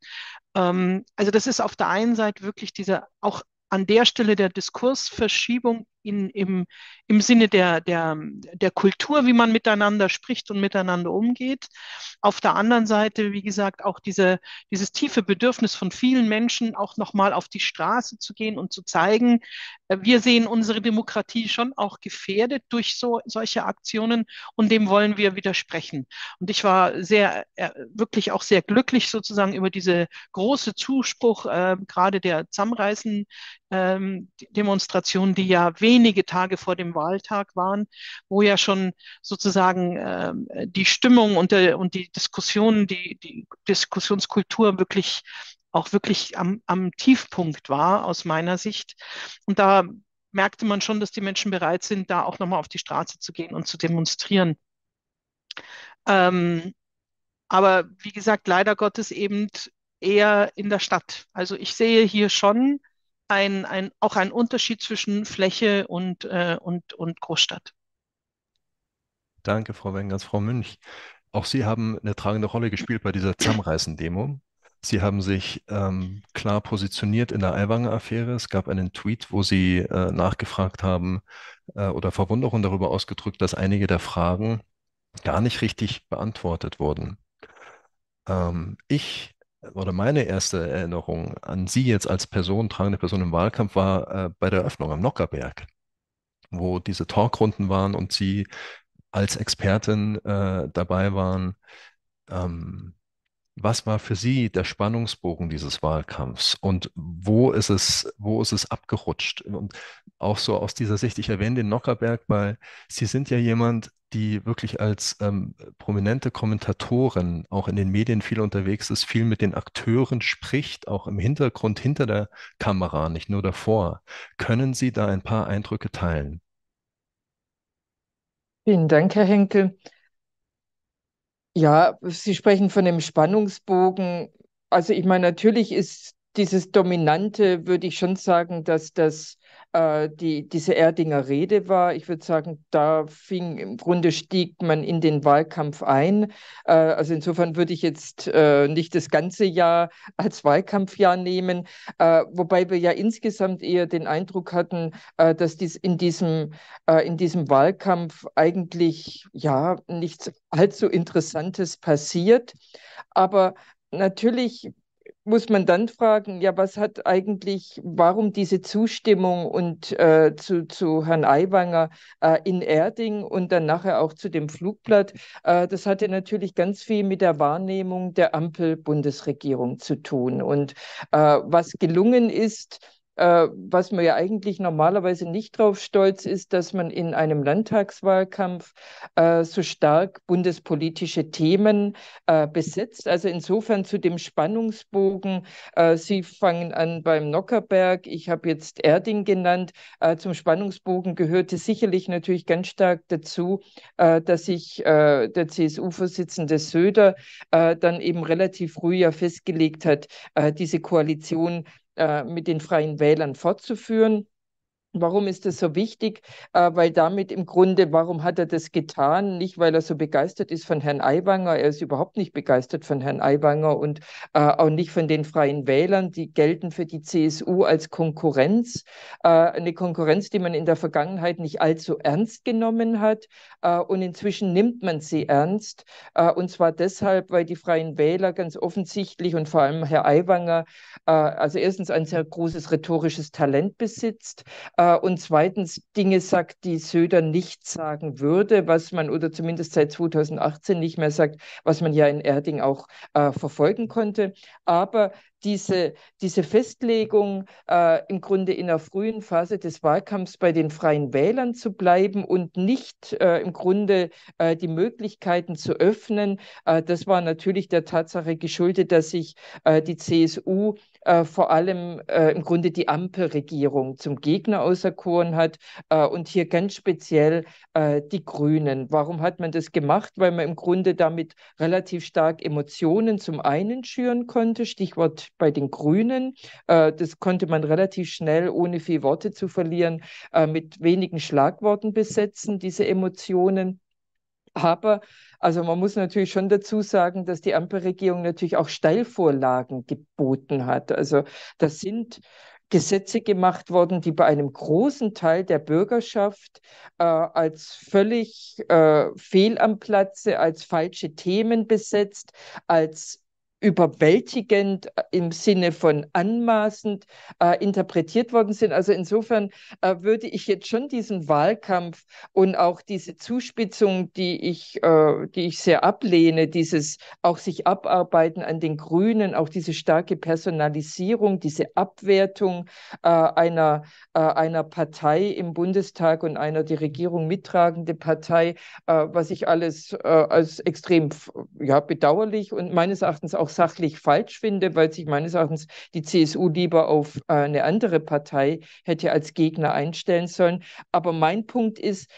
Ähm, also das ist auf der einen Seite wirklich dieser auch an der Stelle der Diskursverschiebung in, im, im Sinne der, der, der Kultur, wie man miteinander spricht und miteinander umgeht. Auf der anderen Seite, wie gesagt, auch diese, dieses tiefe Bedürfnis von vielen Menschen, auch nochmal auf die Straße zu gehen und zu zeigen, äh, wir sehen unsere Demokratie schon auch gefährdet durch so, solche Aktionen und dem wollen wir widersprechen. Und ich war sehr, äh, wirklich auch sehr glücklich sozusagen über diese große Zuspruch, äh, gerade der Zusammenreißen ähm, Demonstrationen, die ja wenige Tage vor dem Wahltag waren, wo ja schon sozusagen ähm, die Stimmung und, der, und die Diskussionen, die, die Diskussionskultur wirklich auch wirklich am, am Tiefpunkt war aus meiner Sicht. Und da merkte man schon, dass die Menschen bereit sind, da auch nochmal auf die Straße zu gehen und zu demonstrieren. Ähm, aber wie gesagt, leider Gottes eben eher in der Stadt. Also ich sehe hier schon ein, ein, auch ein Unterschied zwischen Fläche und, äh, und, und Großstadt. Danke, Frau Wengers. Frau Münch, auch Sie haben eine tragende Rolle gespielt bei dieser Zusammenreißen-Demo. Sie haben sich ähm, klar positioniert in der Aiwanger-Affäre. Es gab einen Tweet, wo Sie äh, nachgefragt haben äh, oder Verwunderung darüber ausgedrückt, dass einige der Fragen gar nicht richtig beantwortet wurden. Ähm, ich oder meine erste Erinnerung an Sie jetzt als Person, tragende Person im Wahlkampf war äh, bei der Eröffnung am Nockerberg, wo diese Talkrunden waren und Sie als Expertin äh, dabei waren. Ähm, was war für Sie der Spannungsbogen dieses Wahlkampfs und wo ist es, wo ist es abgerutscht? Und auch so aus dieser Sicht, ich erwähne den Nockerberg, weil Sie sind ja jemand, die wirklich als ähm, prominente Kommentatorin auch in den Medien viel unterwegs ist, viel mit den Akteuren spricht, auch im Hintergrund hinter der Kamera, nicht nur davor. Können Sie da ein paar Eindrücke teilen? Vielen Dank, Herr Henkel. Ja, Sie sprechen von dem Spannungsbogen. Also ich meine, natürlich ist dieses Dominante, würde ich schon sagen, dass das äh, die, diese Erdinger Rede war. Ich würde sagen, da fing im Grunde stieg man in den Wahlkampf ein. Äh, also insofern würde ich jetzt äh, nicht das ganze Jahr als Wahlkampfjahr nehmen, äh, wobei wir ja insgesamt eher den Eindruck hatten, äh, dass dies in diesem, äh, in diesem Wahlkampf eigentlich ja nichts allzu Interessantes passiert. Aber natürlich muss man dann fragen, ja, was hat eigentlich, warum diese Zustimmung und äh, zu, zu Herrn Aiwanger äh, in Erding und dann nachher auch zu dem Flugblatt, äh, das hatte natürlich ganz viel mit der Wahrnehmung der Ampel-Bundesregierung zu tun. Und äh, was gelungen ist, äh, was man ja eigentlich normalerweise nicht drauf stolz ist, dass man in einem Landtagswahlkampf äh, so stark bundespolitische Themen äh, besetzt. Also insofern zu dem Spannungsbogen. Äh, Sie fangen an beim Nockerberg. Ich habe jetzt Erding genannt. Äh, zum Spannungsbogen gehörte sicherlich natürlich ganz stark dazu, äh, dass sich der CSU-Vorsitzende Söder dann eben relativ früh ja festgelegt hat, diese Koalition äh, mit den Freien Wählern fortzuführen. Warum ist das so wichtig? Äh, weil damit im Grunde, warum hat er das getan? Nicht, weil er so begeistert ist von Herrn Aiwanger. Er ist überhaupt nicht begeistert von Herrn Aiwanger und äh, auch nicht von den Freien Wählern. Die gelten für die CSU als Konkurrenz. Äh, eine Konkurrenz, die man in der Vergangenheit nicht allzu ernst genommen hat. und inzwischen nimmt man sie ernst. und zwar deshalb, weil die Freien Wähler ganz offensichtlich und vor allem Herr Aiwanger, also erstens ein sehr großes rhetorisches Talent besitzt äh, und zweitens Dinge sagt, die Söder nicht sagen würde, was man oder zumindest seit 2018 nicht mehr sagt, was man ja in Erding auch äh, verfolgen konnte. Aber diese, diese Festlegung, äh, im Grunde in der frühen Phase des Wahlkampfs bei den freien Wählern zu bleiben und nicht äh, im Grunde äh, die Möglichkeiten zu öffnen, äh, das war natürlich der Tatsache geschuldet, dass sich äh, die CSU äh, vor allem äh, im Grunde die Ampelregierung zum Gegner auserkoren hat äh, und hier ganz speziell äh, die Grünen. Warum hat man das gemacht? Weil man im Grunde damit relativ stark Emotionen zum einen schüren konnte, Stichwort bei den Grünen. Äh, das konnte man relativ schnell, ohne viel Worte zu verlieren, mit wenigen Schlagworten besetzen, diese Emotionen. Aber also man muss natürlich schon dazu sagen, dass die Ampelregierung natürlich auch Steilvorlagen geboten hat. Also das sind Gesetze gemacht worden, die bei einem großen Teil der Bürgerschaft äh, als völlig äh, fehl am Platze, als falsche Themen besetzt, als überwältigend äh, im Sinne von anmaßend äh, interpretiert worden sind. Also insofern äh, würde ich jetzt schon diesen Wahlkampf und auch diese Zuspitzung, die ich, äh, die ich sehr ablehne, dieses auch sich abarbeiten an den Grünen, auch diese starke Personalisierung, diese Abwertung äh, einer, äh, einer Partei im Bundestag und einer die Regierung mittragende Partei, was ich alles als extrem ja, bedauerlich und meines Erachtens auch sachlich falsch finde, weil sich meines Erachtens die CSU lieber auf äh, eine andere Partei hätte als Gegner einstellen sollen. Aber mein Punkt ist,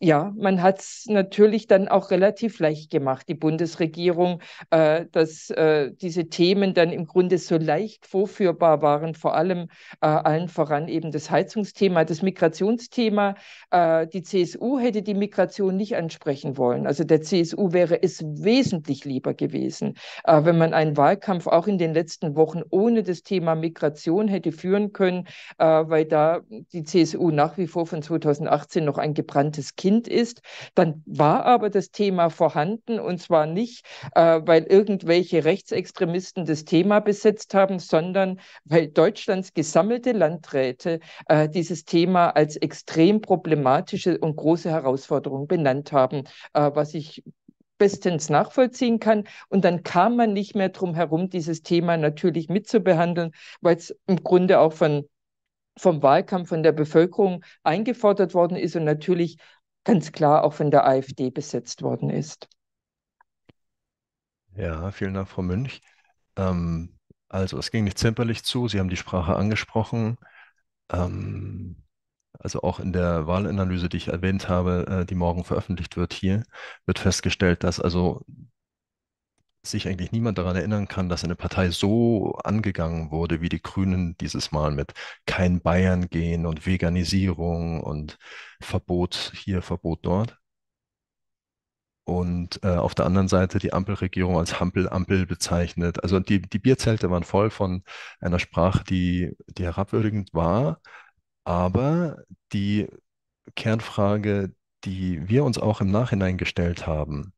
ja, man hat es natürlich dann auch relativ leicht gemacht, die Bundesregierung, äh, dass äh, diese Themen dann im Grunde so leicht vorführbar waren, vor allem äh, allen voran eben das Heizungsthema, das Migrationsthema. Äh, die CSU hätte die Migration nicht ansprechen wollen. Also der CSU wäre es wesentlich lieber gewesen, äh, wenn man einen Wahlkampf auch in den letzten Wochen ohne das Thema Migration hätte führen können, äh, weil da die CSU nach wie vor von 2018 noch ein gebranntes Kind Kind ist. Dann war aber das Thema vorhanden und zwar nicht, äh, weil irgendwelche Rechtsextremisten das Thema besetzt haben, sondern weil Deutschlands gesammelte Landräte äh, dieses Thema als extrem problematische und große Herausforderung benannt haben, äh, was ich bestens nachvollziehen kann. Und dann kam man nicht mehr drum herum, dieses Thema natürlich mitzubehandeln, weil es im Grunde auch von vom Wahlkampf von der Bevölkerung eingefordert worden ist und natürlich ganz klar auch von der AfD besetzt worden ist. Ja, vielen Dank, Frau Münch. Ähm, also, es ging nicht zimperlich zu. Sie haben die Sprache angesprochen. Ähm, also auch in der Wahlanalyse, die ich erwähnt habe, äh, die morgen veröffentlicht wird hier, wird festgestellt, dass also sich eigentlich niemand daran erinnern kann, dass eine Partei so angegangen wurde wie die Grünen dieses Mal mit kein Bayern gehen und Veganisierung und Verbot hier, Verbot dort. Und äh, auf der anderen Seite die Ampelregierung als Hampel-Ampel bezeichnet. Also die, die Bierzelte waren voll von einer Sprache, die, die herabwürdigend war, aber die Kernfrage, die wir uns auch im Nachhinein gestellt haben,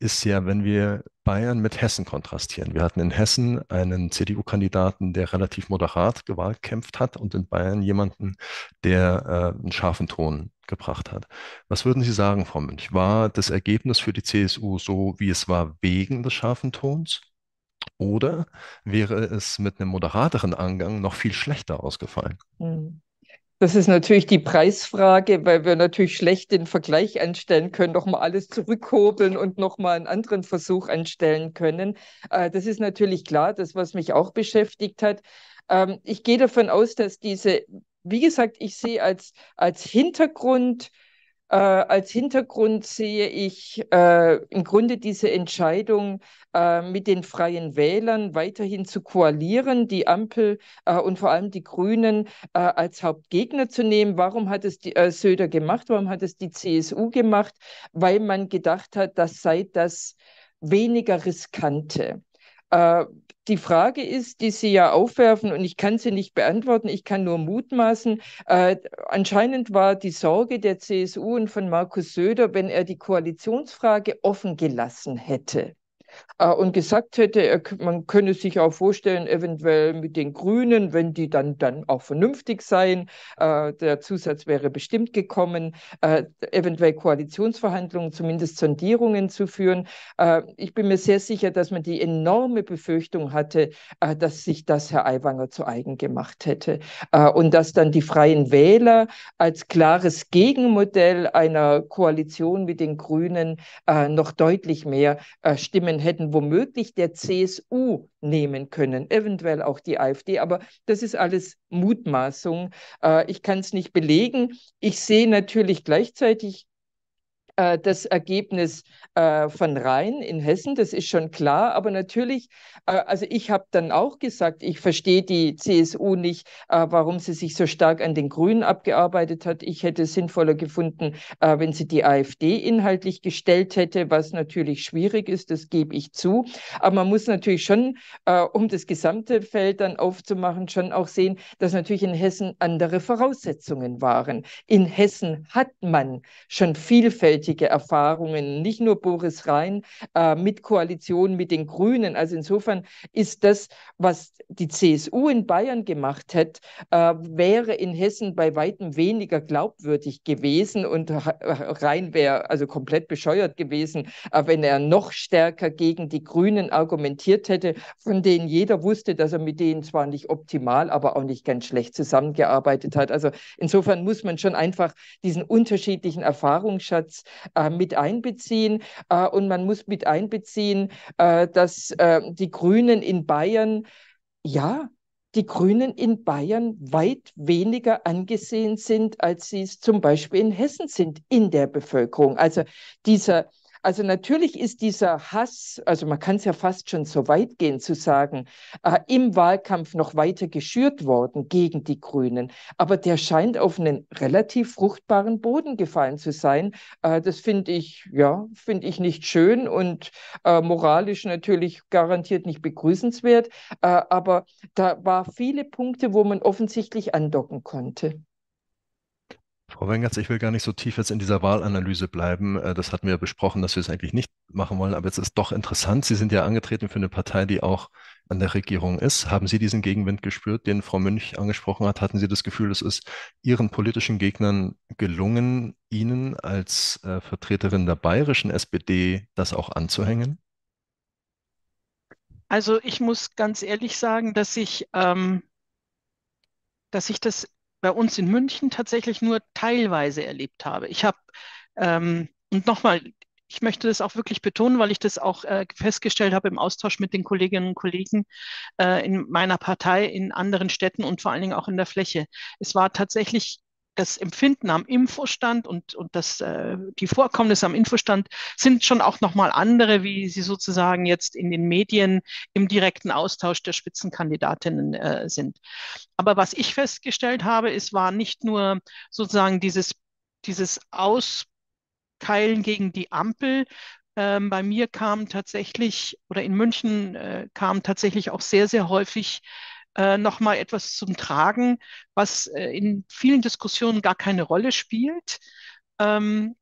ist ja, wenn wir Bayern mit Hessen kontrastieren. Wir hatten in Hessen einen CDU-Kandidaten, der relativ moderat gewahlkämpft hat und in Bayern jemanden, der äh, einen scharfen Ton gebracht hat. Was würden Sie sagen, Frau Münch? War das Ergebnis für die CSU so, wie es war, wegen des scharfen Tons? Oder wäre es mit einem moderateren Angang noch viel schlechter ausgefallen? Mhm. Das ist natürlich die Preisfrage, weil wir natürlich schlecht den Vergleich anstellen können, nochmal alles zurückkurbeln und nochmal einen anderen Versuch anstellen können. Äh, das ist natürlich klar, das, was mich auch beschäftigt hat. Ähm, ich gehe davon aus, dass diese, wie gesagt, ich sehe als, als Hintergrund äh, als Hintergrund sehe ich äh, im Grunde diese Entscheidung, äh, mit den freien Wählern weiterhin zu koalieren, die Ampel äh, und vor allem die Grünen äh, als Hauptgegner zu nehmen. Warum hat es die, äh, Söder gemacht? Warum hat es die CSU gemacht? Weil man gedacht hat, das sei das weniger riskante die Frage ist, die Sie ja aufwerfen, und ich kann sie nicht beantworten, ich kann nur mutmaßen, äh, anscheinend war die Sorge der CSU und von Markus Söder, wenn er die Koalitionsfrage offen gelassen hätte äh, und gesagt hätte, man könne sich auch vorstellen, eventuell mit den Grünen, wenn die dann, dann auch vernünftig seien, äh, der Zusatz wäre bestimmt gekommen, äh, eventuell Koalitionsverhandlungen, zumindest Sondierungen zu führen. ich bin mir sehr sicher, dass man die enorme Befürchtung hatte, dass sich das Herr Aiwanger zu eigen gemacht hätte und dass dann die freien Wähler als klares Gegenmodell einer Koalition mit den Grünen noch deutlich mehr Stimmen hätten womöglich der CSU nehmen können, eventuell auch die AfD, aber das ist alles Mutmaßung. Äh, ich kann es nicht belegen. Ich sehe natürlich gleichzeitig äh, das Ergebnis äh, von Rhein in Hessen, das ist schon klar. Aber natürlich, äh, also ich habe dann auch gesagt, ich verstehe die CSU nicht, äh, warum sie sich so stark an den Grünen abgearbeitet hat. Ich hätte es sinnvoller gefunden, äh, wenn sie die AfD inhaltlich gestellt hätte, was natürlich schwierig ist, das gebe ich zu. Aber man muss natürlich schon, um das gesamte Feld dann aufzumachen, schon auch sehen, dass natürlich in Hessen andere Voraussetzungen waren. In Hessen hat man schon vielfältig vielfältige Erfahrungen, nicht nur Boris Rhein äh, mit Koalition mit den Grünen. Also insofern ist das, was die CSU in Bayern gemacht hat, äh, wäre in Hessen bei weitem weniger glaubwürdig gewesen und Rhein wäre also komplett bescheuert gewesen, äh, wenn er noch stärker gegen die Grünen argumentiert hätte, von denen jeder wusste, dass er mit denen zwar nicht optimal, aber auch nicht ganz schlecht zusammengearbeitet hat. Also insofern muss man schon einfach diesen unterschiedlichen Erfahrungsschatz äh, mit einbeziehen. Äh, und man muss mit einbeziehen, äh, dass äh, die Grünen in Bayern, ja, die Grünen in Bayern weit weniger angesehen sind, als sie es zum Beispiel in Hessen sind in der Bevölkerung. Also dieser also natürlich ist dieser Hass, also man kann es ja fast schon so weit gehen zu sagen, äh, im Wahlkampf noch weiter geschürt worden gegen die Grünen. Aber der scheint auf einen relativ fruchtbaren Boden gefallen zu sein. Äh, das finde ich, ja, finde ich nicht schön und äh, moralisch natürlich garantiert nicht begrüßenswert. Äh, aber da war viele Punkte, wo man offensichtlich andocken konnte. Frau Wengertz, ich will gar nicht so tief jetzt in dieser Wahlanalyse bleiben. Äh, das hatten wir besprochen, dass wir es eigentlich nicht machen wollen. Aber es ist doch interessant. Sie sind ja angetreten für eine Partei, die auch an der Regierung ist. Haben Sie diesen Gegenwind gespürt, den Frau Münch angesprochen hat? Hatten Sie das Gefühl, es ist Ihren politischen Gegnern gelungen, Ihnen als äh, Vertreterin der bayerischen SPD das auch anzuhängen? Also ich muss ganz ehrlich sagen, dass ich, ähm, dass ich das bei uns in München tatsächlich nur teilweise erlebt habe. Ich habe, ähm, und nochmal, ich möchte das auch wirklich betonen, weil ich das auch äh, festgestellt habe im Austausch mit den Kolleginnen und Kollegen äh, in meiner Partei, in anderen Städten und vor allen Dingen auch in der Fläche. Es war tatsächlich das Empfinden am Infostand und, und das, äh, die Vorkommnisse am Infostand sind schon auch nochmal andere, wie sie sozusagen jetzt in den Medien im direkten Austausch der Spitzenkandidatinnen äh, sind. Aber was ich festgestellt habe, es war nicht nur sozusagen dieses, dieses Auskeilen gegen die Ampel, ähm, bei mir kam tatsächlich oder in München äh, kam tatsächlich auch sehr, sehr häufig äh, nochmal etwas zum Tragen, was äh, in vielen Diskussionen gar keine Rolle spielt. Ähm,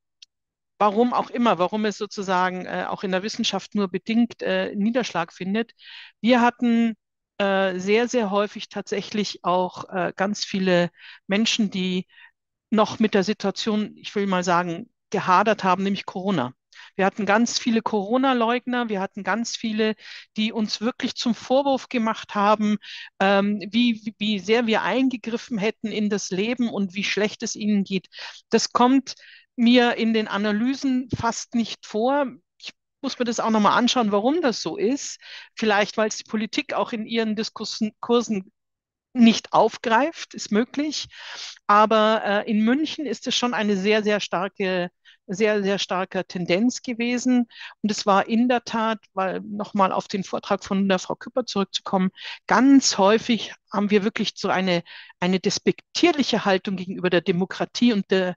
warum auch immer, warum es sozusagen äh, auch in der Wissenschaft nur bedingt äh, Niederschlag findet. Wir hatten äh, sehr, sehr häufig tatsächlich auch äh, ganz viele Menschen, die noch mit der Situation, ich will mal sagen, gehadert haben, nämlich Corona. Wir hatten ganz viele Corona-Leugner, wir hatten ganz viele, die uns wirklich zum Vorwurf gemacht haben, ähm, wie, wie sehr wir eingegriffen hätten in das Leben und wie schlecht es ihnen geht. Das kommt mir in den Analysen fast nicht vor muss man das auch nochmal anschauen, warum das so ist. Vielleicht, weil es die Politik auch in ihren Diskursen nicht aufgreift, ist möglich. Aber äh, in München ist es schon eine sehr, sehr starke sehr, sehr starker Tendenz gewesen. Und es war in der Tat, weil nochmal auf den Vortrag von der Frau Küpper zurückzukommen, ganz häufig haben wir wirklich so eine, eine despektierliche Haltung gegenüber der Demokratie und der,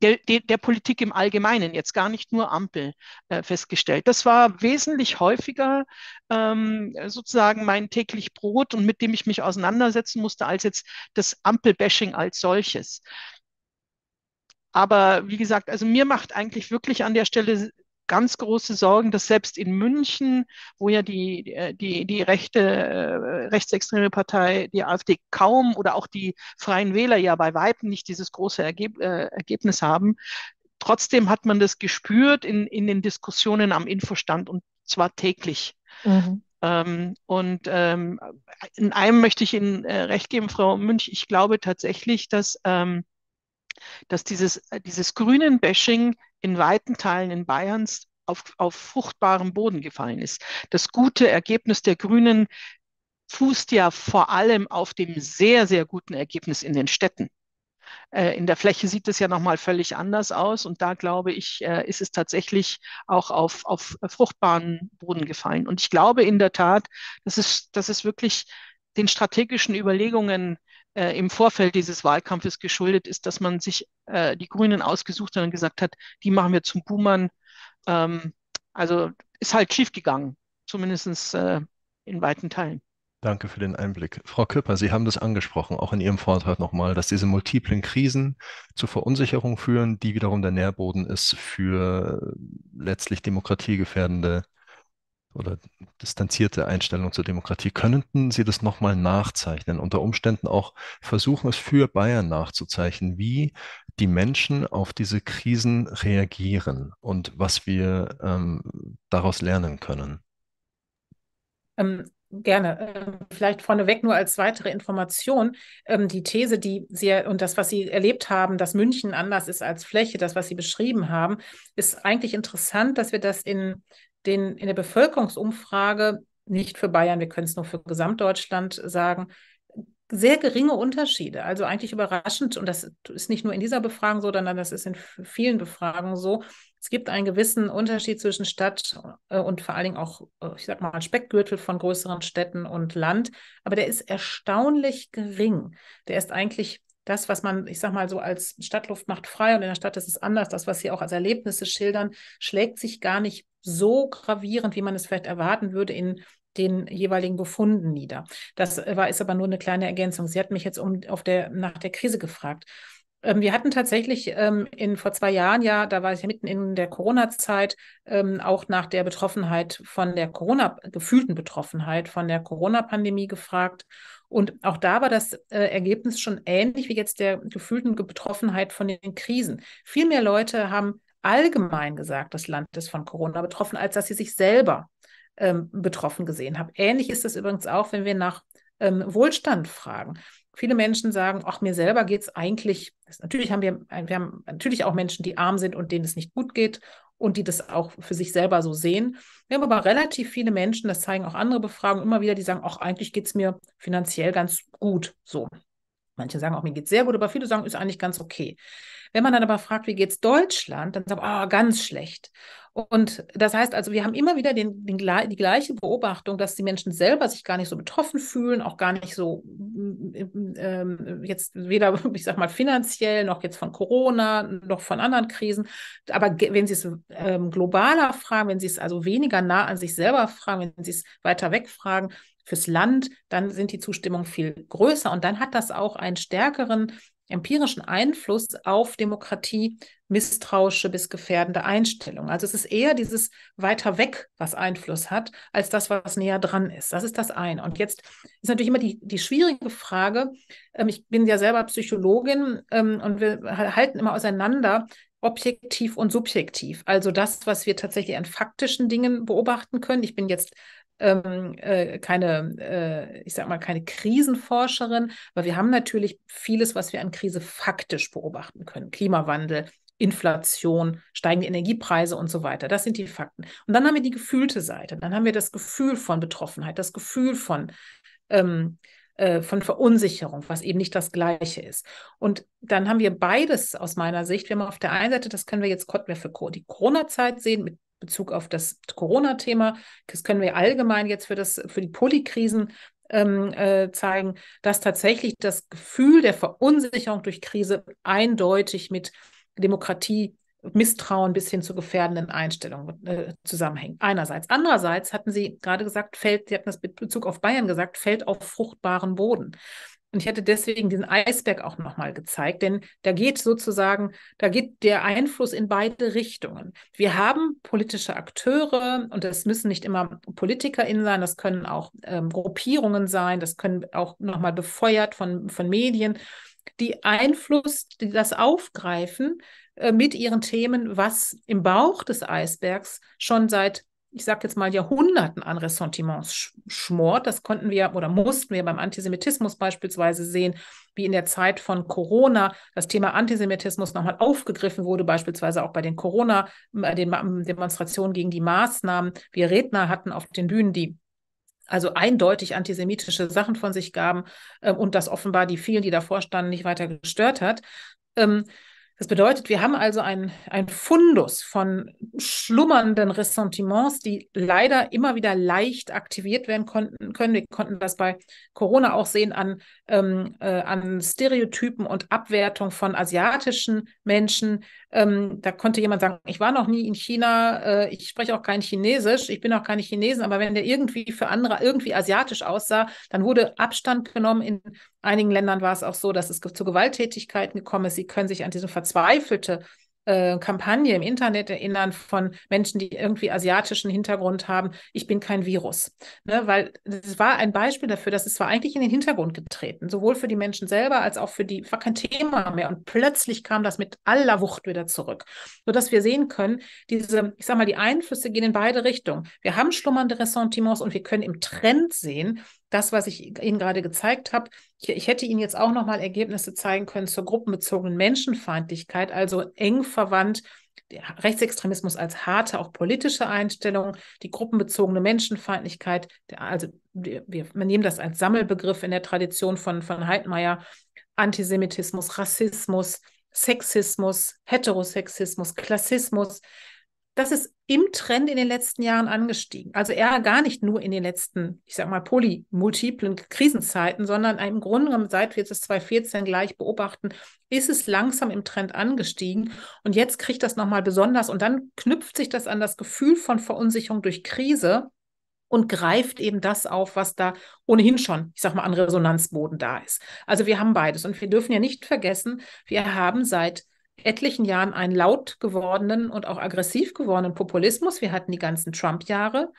der, der Politik im Allgemeinen, jetzt gar nicht nur Ampel, äh, festgestellt. Das war wesentlich häufiger ähm, sozusagen mein täglich Brot und mit dem ich mich auseinandersetzen musste, als jetzt das Ampelbashing als solches. Aber wie gesagt, also mir macht eigentlich wirklich an der Stelle ganz große Sorgen, dass selbst in München, wo ja die, äh, die, die rechte, äh, rechtsextreme Partei, die AfD kaum oder auch die Freien Wähler ja bei Weitem nicht dieses große Ergeb äh, Ergebnis haben, trotzdem hat man das gespürt in, in den Diskussionen am Infostand und zwar täglich. Mhm. Ähm, und ähm, in einem möchte ich Ihnen recht geben, Frau Münch, ich glaube tatsächlich, dass ähm, dass dieses, äh, dieses grünen Bashing in weiten Teilen in Bayerns auf, auf fruchtbarem Boden gefallen ist. Das gute Ergebnis der Grünen fußt ja vor allem auf dem sehr, sehr guten Ergebnis in den Städten. Äh, in der Fläche sieht es ja nochmal völlig anders aus und da glaube ich, äh, ist es tatsächlich auch auf, auf fruchtbaren Boden gefallen. Und ich glaube in der Tat, dass es, dass es wirklich den strategischen Überlegungen äh, im Vorfeld dieses Wahlkampfes geschuldet ist, dass man sich äh, die Grünen ausgesucht hat und gesagt hat, die machen wir zum Boomern. Ähm, also ist halt schiefgegangen, zumindest äh, in weiten Teilen. Danke für den Einblick. Frau Köpper, Sie haben das angesprochen, auch in Ihrem Vortrag nochmal, dass diese multiplen Krisen zur Verunsicherung führen, die wiederum der Nährboden ist für letztlich demokratiegefährdende oder distanzierte Einstellung zur Demokratie. Könnten Sie das nochmal nachzeichnen? Unter Umständen auch versuchen, es für Bayern nachzuzeichnen, wie die Menschen auf diese Krisen reagieren und was wir ähm, daraus lernen können. Ähm, gerne. Ähm, vielleicht vorneweg nur als weitere Information ähm, die These, die Sie und das, was Sie erlebt haben, dass München anders ist als Fläche, das, was Sie beschrieben haben, ist eigentlich interessant, dass wir das in den in der Bevölkerungsumfrage, nicht für Bayern, wir können es nur für Gesamtdeutschland sagen, sehr geringe Unterschiede. Also eigentlich überraschend, und das ist nicht nur in dieser Befragung so, sondern das ist in vielen Befragungen so. Es gibt einen gewissen Unterschied zwischen Stadt äh, und vor allen Dingen auch, äh, ich sag mal, Speckgürtel von größeren Städten und Land. Aber der ist erstaunlich gering. Der ist eigentlich das, was man, ich sag mal, so als Stadtluft macht frei und in der Stadt ist es anders. Das, was Sie auch als Erlebnisse schildern, schlägt sich gar nicht so gravierend, wie man es vielleicht erwarten würde, in den jeweiligen Befunden nieder. Das äh, war, ist aber nur eine kleine Ergänzung. Sie hat mich jetzt um, auf der, nach der Krise gefragt. Ähm, wir hatten tatsächlich ähm, in, vor zwei Jahren, ja, da war ich mitten in der Corona-Zeit, ähm, auch nach der Betroffenheit von der Corona, gefühlten Betroffenheit von der Corona-Pandemie gefragt. Und auch da war das äh, Ergebnis schon ähnlich wie jetzt der gefühlten Betroffenheit von den Krisen. Viel mehr Leute haben allgemein gesagt, das Land ist von Corona betroffen, als dass sie sich selber ähm, betroffen gesehen haben. Ähnlich ist das übrigens auch, wenn wir nach ähm, Wohlstand fragen. Viele Menschen sagen, ach, mir selber geht es eigentlich, natürlich haben wir, wir haben natürlich auch Menschen, die arm sind und denen es nicht gut geht und die das auch für sich selber so sehen. Wir haben aber relativ viele Menschen, das zeigen auch andere Befragungen immer wieder, die sagen, auch eigentlich geht es mir finanziell ganz gut so. Manche sagen auch, mir geht's sehr gut, aber viele sagen, ist eigentlich ganz okay. Wenn man dann aber fragt, wie geht's Deutschland, dann sagt man, oh, ganz schlecht. Und das heißt also, wir haben immer wieder den, den, die gleiche Beobachtung, dass die Menschen selber sich gar nicht so betroffen fühlen, auch gar nicht so ähm, jetzt weder, ich sag mal, finanziell noch jetzt von Corona noch von anderen Krisen. Aber wenn sie es ähm, globaler fragen, wenn sie es also weniger nah an sich selber fragen, wenn sie es weiter weg fragen, fürs Land, dann sind die Zustimmungen viel größer und dann hat das auch einen stärkeren empirischen Einfluss auf Demokratie, misstrauische bis gefährdende Einstellung. Also es ist eher dieses weiter weg, was Einfluss hat, als das, was näher dran ist. Das ist das eine. Und jetzt ist natürlich immer die, die schwierige Frage, ähm, ich bin ja selber Psychologin ähm, und wir halten immer auseinander, objektiv und subjektiv. Also das, was wir tatsächlich an faktischen Dingen beobachten können. Ich bin jetzt ähm, äh, keine, äh, ich sag mal, keine Krisenforscherin, aber wir haben natürlich vieles, was wir an Krise faktisch beobachten können. Klimawandel, Inflation, steigende Energiepreise und so weiter. Das sind die Fakten. Und dann haben wir die gefühlte Seite. Dann haben wir das Gefühl von Betroffenheit, das Gefühl von, ähm, äh, von Verunsicherung, was eben nicht das Gleiche ist. Und dann haben wir beides aus meiner Sicht. Wir haben auf der einen Seite, das können wir jetzt, konnten wir für die Corona-Zeit sehen, mit Bezug auf das Corona-Thema, das können wir allgemein jetzt für, das, für die Polykrisen ähm, äh, zeigen, dass tatsächlich das Gefühl der Verunsicherung durch Krise eindeutig mit Demokratie Misstrauen bis hin zu gefährdenden Einstellungen äh, zusammenhängen. Einerseits. Andererseits hatten Sie gerade gesagt, fällt, Sie hatten das mit Bezug auf Bayern gesagt, fällt auf fruchtbaren Boden. Und ich hätte deswegen diesen Eisberg auch nochmal gezeigt, denn da geht sozusagen, da geht der Einfluss in beide Richtungen. Wir haben politische Akteure und das müssen nicht immer PolitikerInnen sein, das können auch ähm, Gruppierungen sein, das können auch nochmal befeuert von, von Medien, die Einfluss, die das aufgreifen äh, mit ihren Themen, was im Bauch des Eisbergs schon seit ich sage jetzt mal, Jahrhunderten an Ressentiments schmort. Das konnten wir oder mussten wir beim Antisemitismus beispielsweise sehen, wie in der Zeit von Corona das Thema Antisemitismus nochmal aufgegriffen wurde, beispielsweise auch bei den Corona-Demonstrationen gegen die Maßnahmen. Wir Redner hatten auf den Bühnen, die also eindeutig antisemitische Sachen von sich gaben äh, und das offenbar die vielen, die davor standen, nicht weiter gestört hat. Ähm, das bedeutet, wir haben also einen Fundus von schlummernden Ressentiments, die leider immer wieder leicht aktiviert werden konnten, können. Wir konnten das bei Corona auch sehen an, ähm, äh, an Stereotypen und Abwertung von asiatischen Menschen, ähm, da konnte jemand sagen, ich war noch nie in China, äh, ich spreche auch kein Chinesisch, ich bin auch keine Chinesen, aber wenn der irgendwie für andere irgendwie asiatisch aussah, dann wurde Abstand genommen. In einigen Ländern war es auch so, dass es zu Gewalttätigkeiten gekommen ist. Sie können sich an diese verzweifelte äh, Kampagne im Internet erinnern von Menschen, die irgendwie asiatischen Hintergrund haben, ich bin kein Virus. Ne? Weil das war ein Beispiel dafür, dass es zwar eigentlich in den Hintergrund getreten, sowohl für die Menschen selber als auch für die, war kein Thema mehr. Und plötzlich kam das mit aller Wucht wieder zurück. Sodass wir sehen können, diese, ich sag mal, die Einflüsse gehen in beide Richtungen. Wir haben schlummernde Ressentiments und wir können im Trend sehen, das, was ich Ihnen gerade gezeigt habe, ich, ich hätte Ihnen jetzt auch nochmal Ergebnisse zeigen können zur gruppenbezogenen Menschenfeindlichkeit, also eng verwandt Rechtsextremismus als harte, auch politische Einstellung, die gruppenbezogene Menschenfeindlichkeit, also wir, wir nehmen das als Sammelbegriff in der Tradition von, von Heidmeier, Antisemitismus, Rassismus, Sexismus, Heterosexismus, Klassismus, das ist im Trend in den letzten Jahren angestiegen. Also eher gar nicht nur in den letzten, ich sag mal, polymultiplen Krisenzeiten, sondern im Grunde genommen, seit wir das 2014 gleich beobachten, ist es langsam im Trend angestiegen. Und jetzt kriegt das nochmal besonders. Und dann knüpft sich das an das Gefühl von Verunsicherung durch Krise und greift eben das auf, was da ohnehin schon, ich sag mal, an Resonanzboden da ist. Also wir haben beides. Und wir dürfen ja nicht vergessen, wir haben seit etlichen Jahren einen laut gewordenen und auch aggressiv gewordenen Populismus. Wir hatten die ganzen Trump-Jahre.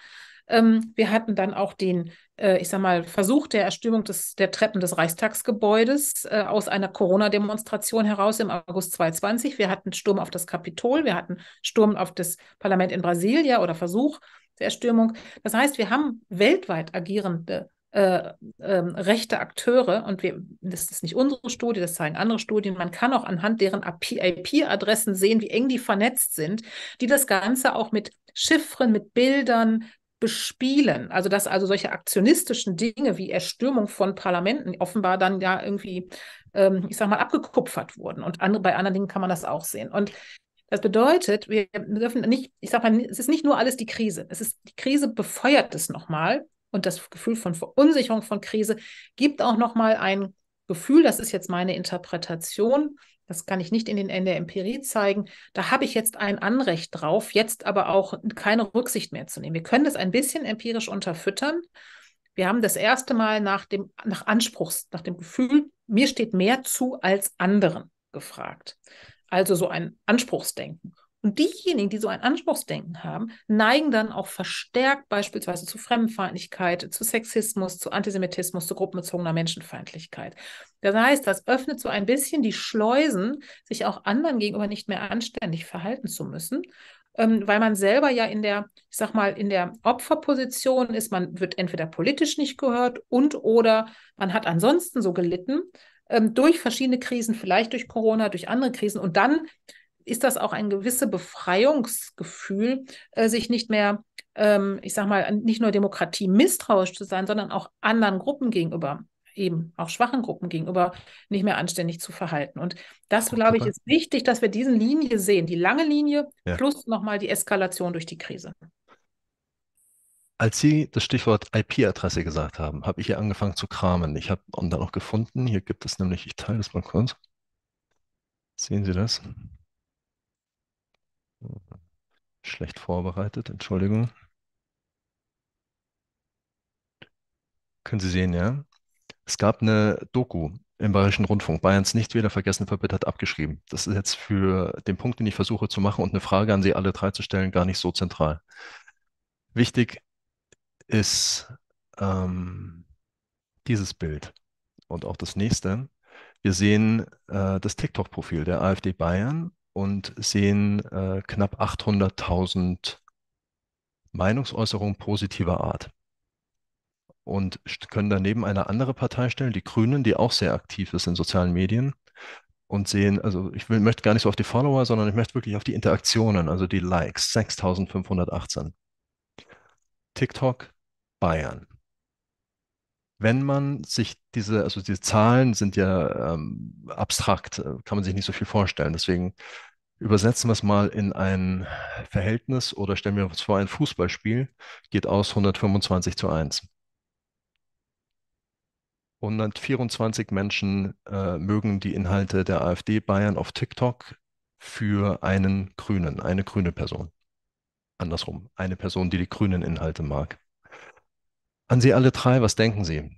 Ähm, wir hatten dann auch den, äh, ich sag mal, Versuch der Erstürmung des, der Treppen des Reichstagsgebäudes äh, aus einer Corona-Demonstration heraus im August 2020. Wir hatten Sturm auf das Kapitol, wir hatten Sturm auf das Parlament in Brasilia oder Versuch der Erstürmung. Das heißt, wir haben weltweit agierende äh, ähm, rechte Akteure, und wir, das ist nicht unsere Studie, das zeigen andere Studien, man kann auch anhand deren IP-Adressen sehen, wie eng die vernetzt sind, die das Ganze auch mit Chiffren, mit Bildern bespielen. Also dass also solche aktionistischen Dinge wie Erstürmung von Parlamenten offenbar dann ja irgendwie, ähm, ich sag mal, abgekupfert wurden. Und andere, bei anderen Dingen kann man das auch sehen. Und das bedeutet, wir dürfen nicht, ich sag mal, es ist nicht nur alles die Krise. Es ist die Krise befeuert es nochmal und das Gefühl von Verunsicherung, von Krise gibt auch nochmal ein Gefühl, das ist jetzt meine Interpretation, das kann ich nicht in, den, in der Empirie zeigen, da habe ich jetzt ein Anrecht drauf, jetzt aber auch keine Rücksicht mehr zu nehmen. Wir können das ein bisschen empirisch unterfüttern. Wir haben das erste Mal nach dem nach Anspruchs, nach dem Gefühl, mir steht mehr zu als anderen gefragt. Also so ein Anspruchsdenken. Und diejenigen, die so ein Anspruchsdenken haben, neigen dann auch verstärkt beispielsweise zu Fremdenfeindlichkeit, zu Sexismus, zu Antisemitismus, zu gruppenbezogener Menschenfeindlichkeit. Das heißt, das öffnet so ein bisschen die Schleusen, sich auch anderen gegenüber nicht mehr anständig verhalten zu müssen ähm, weil man selber ja in der, ich sag mal, in der Opferposition ist, man wird entweder politisch nicht gehört und oder man hat ansonsten so gelitten ähm, durch verschiedene Krisen, vielleicht durch Corona, durch andere Krisen und dann ist das auch ein gewisses Befreiungsgefühl, äh, sich nicht mehr, ähm, ich sag mal, nicht nur Demokratie misstrauisch zu sein, sondern auch anderen Gruppen gegenüber eben auch schwachen Gruppen gegenüber nicht mehr anständig zu verhalten. Und das, glaube ich, ist wichtig, dass wir diese Linie sehen, die lange Linie ja. plus nochmal die Eskalation durch die Krise. Als Sie das Stichwort IP-Adresse gesagt haben, habe ich hier angefangen zu kramen. Ich habe dann auch gefunden, hier gibt es nämlich, ich teile das mal kurz. Sehen Sie das? Schlecht vorbereitet, Entschuldigung. Können Sie sehen, ja? Es gab eine Doku im Bayerischen Rundfunk, Bayerns Nichtwähler vergessen, verbittert abgeschrieben. Das ist jetzt für den Punkt, den ich versuche zu machen und eine Frage an Sie alle drei zu stellen, gar nicht so zentral. Wichtig ist ähm, dieses Bild und auch das nächste. Wir sehen äh, das TikTok-Profil der AfD Bayern und sehen äh, knapp 800.000 Meinungsäußerungen positiver Art und können daneben eine andere Partei stellen, die Grünen, die auch sehr aktiv ist in sozialen Medien und sehen, also ich will, möchte gar nicht so auf die Follower, sondern ich möchte wirklich auf die Interaktionen, also die Likes, 6518. TikTok Bayern wenn man sich diese, also diese Zahlen sind ja ähm, abstrakt, äh, kann man sich nicht so viel vorstellen. Deswegen übersetzen wir es mal in ein Verhältnis oder stellen wir uns vor, ein Fußballspiel geht aus 125 zu 1. 124 Menschen äh, mögen die Inhalte der AfD Bayern auf TikTok für einen Grünen, eine grüne Person. Andersrum, eine Person, die die grünen Inhalte mag. An Sie alle drei, was denken Sie?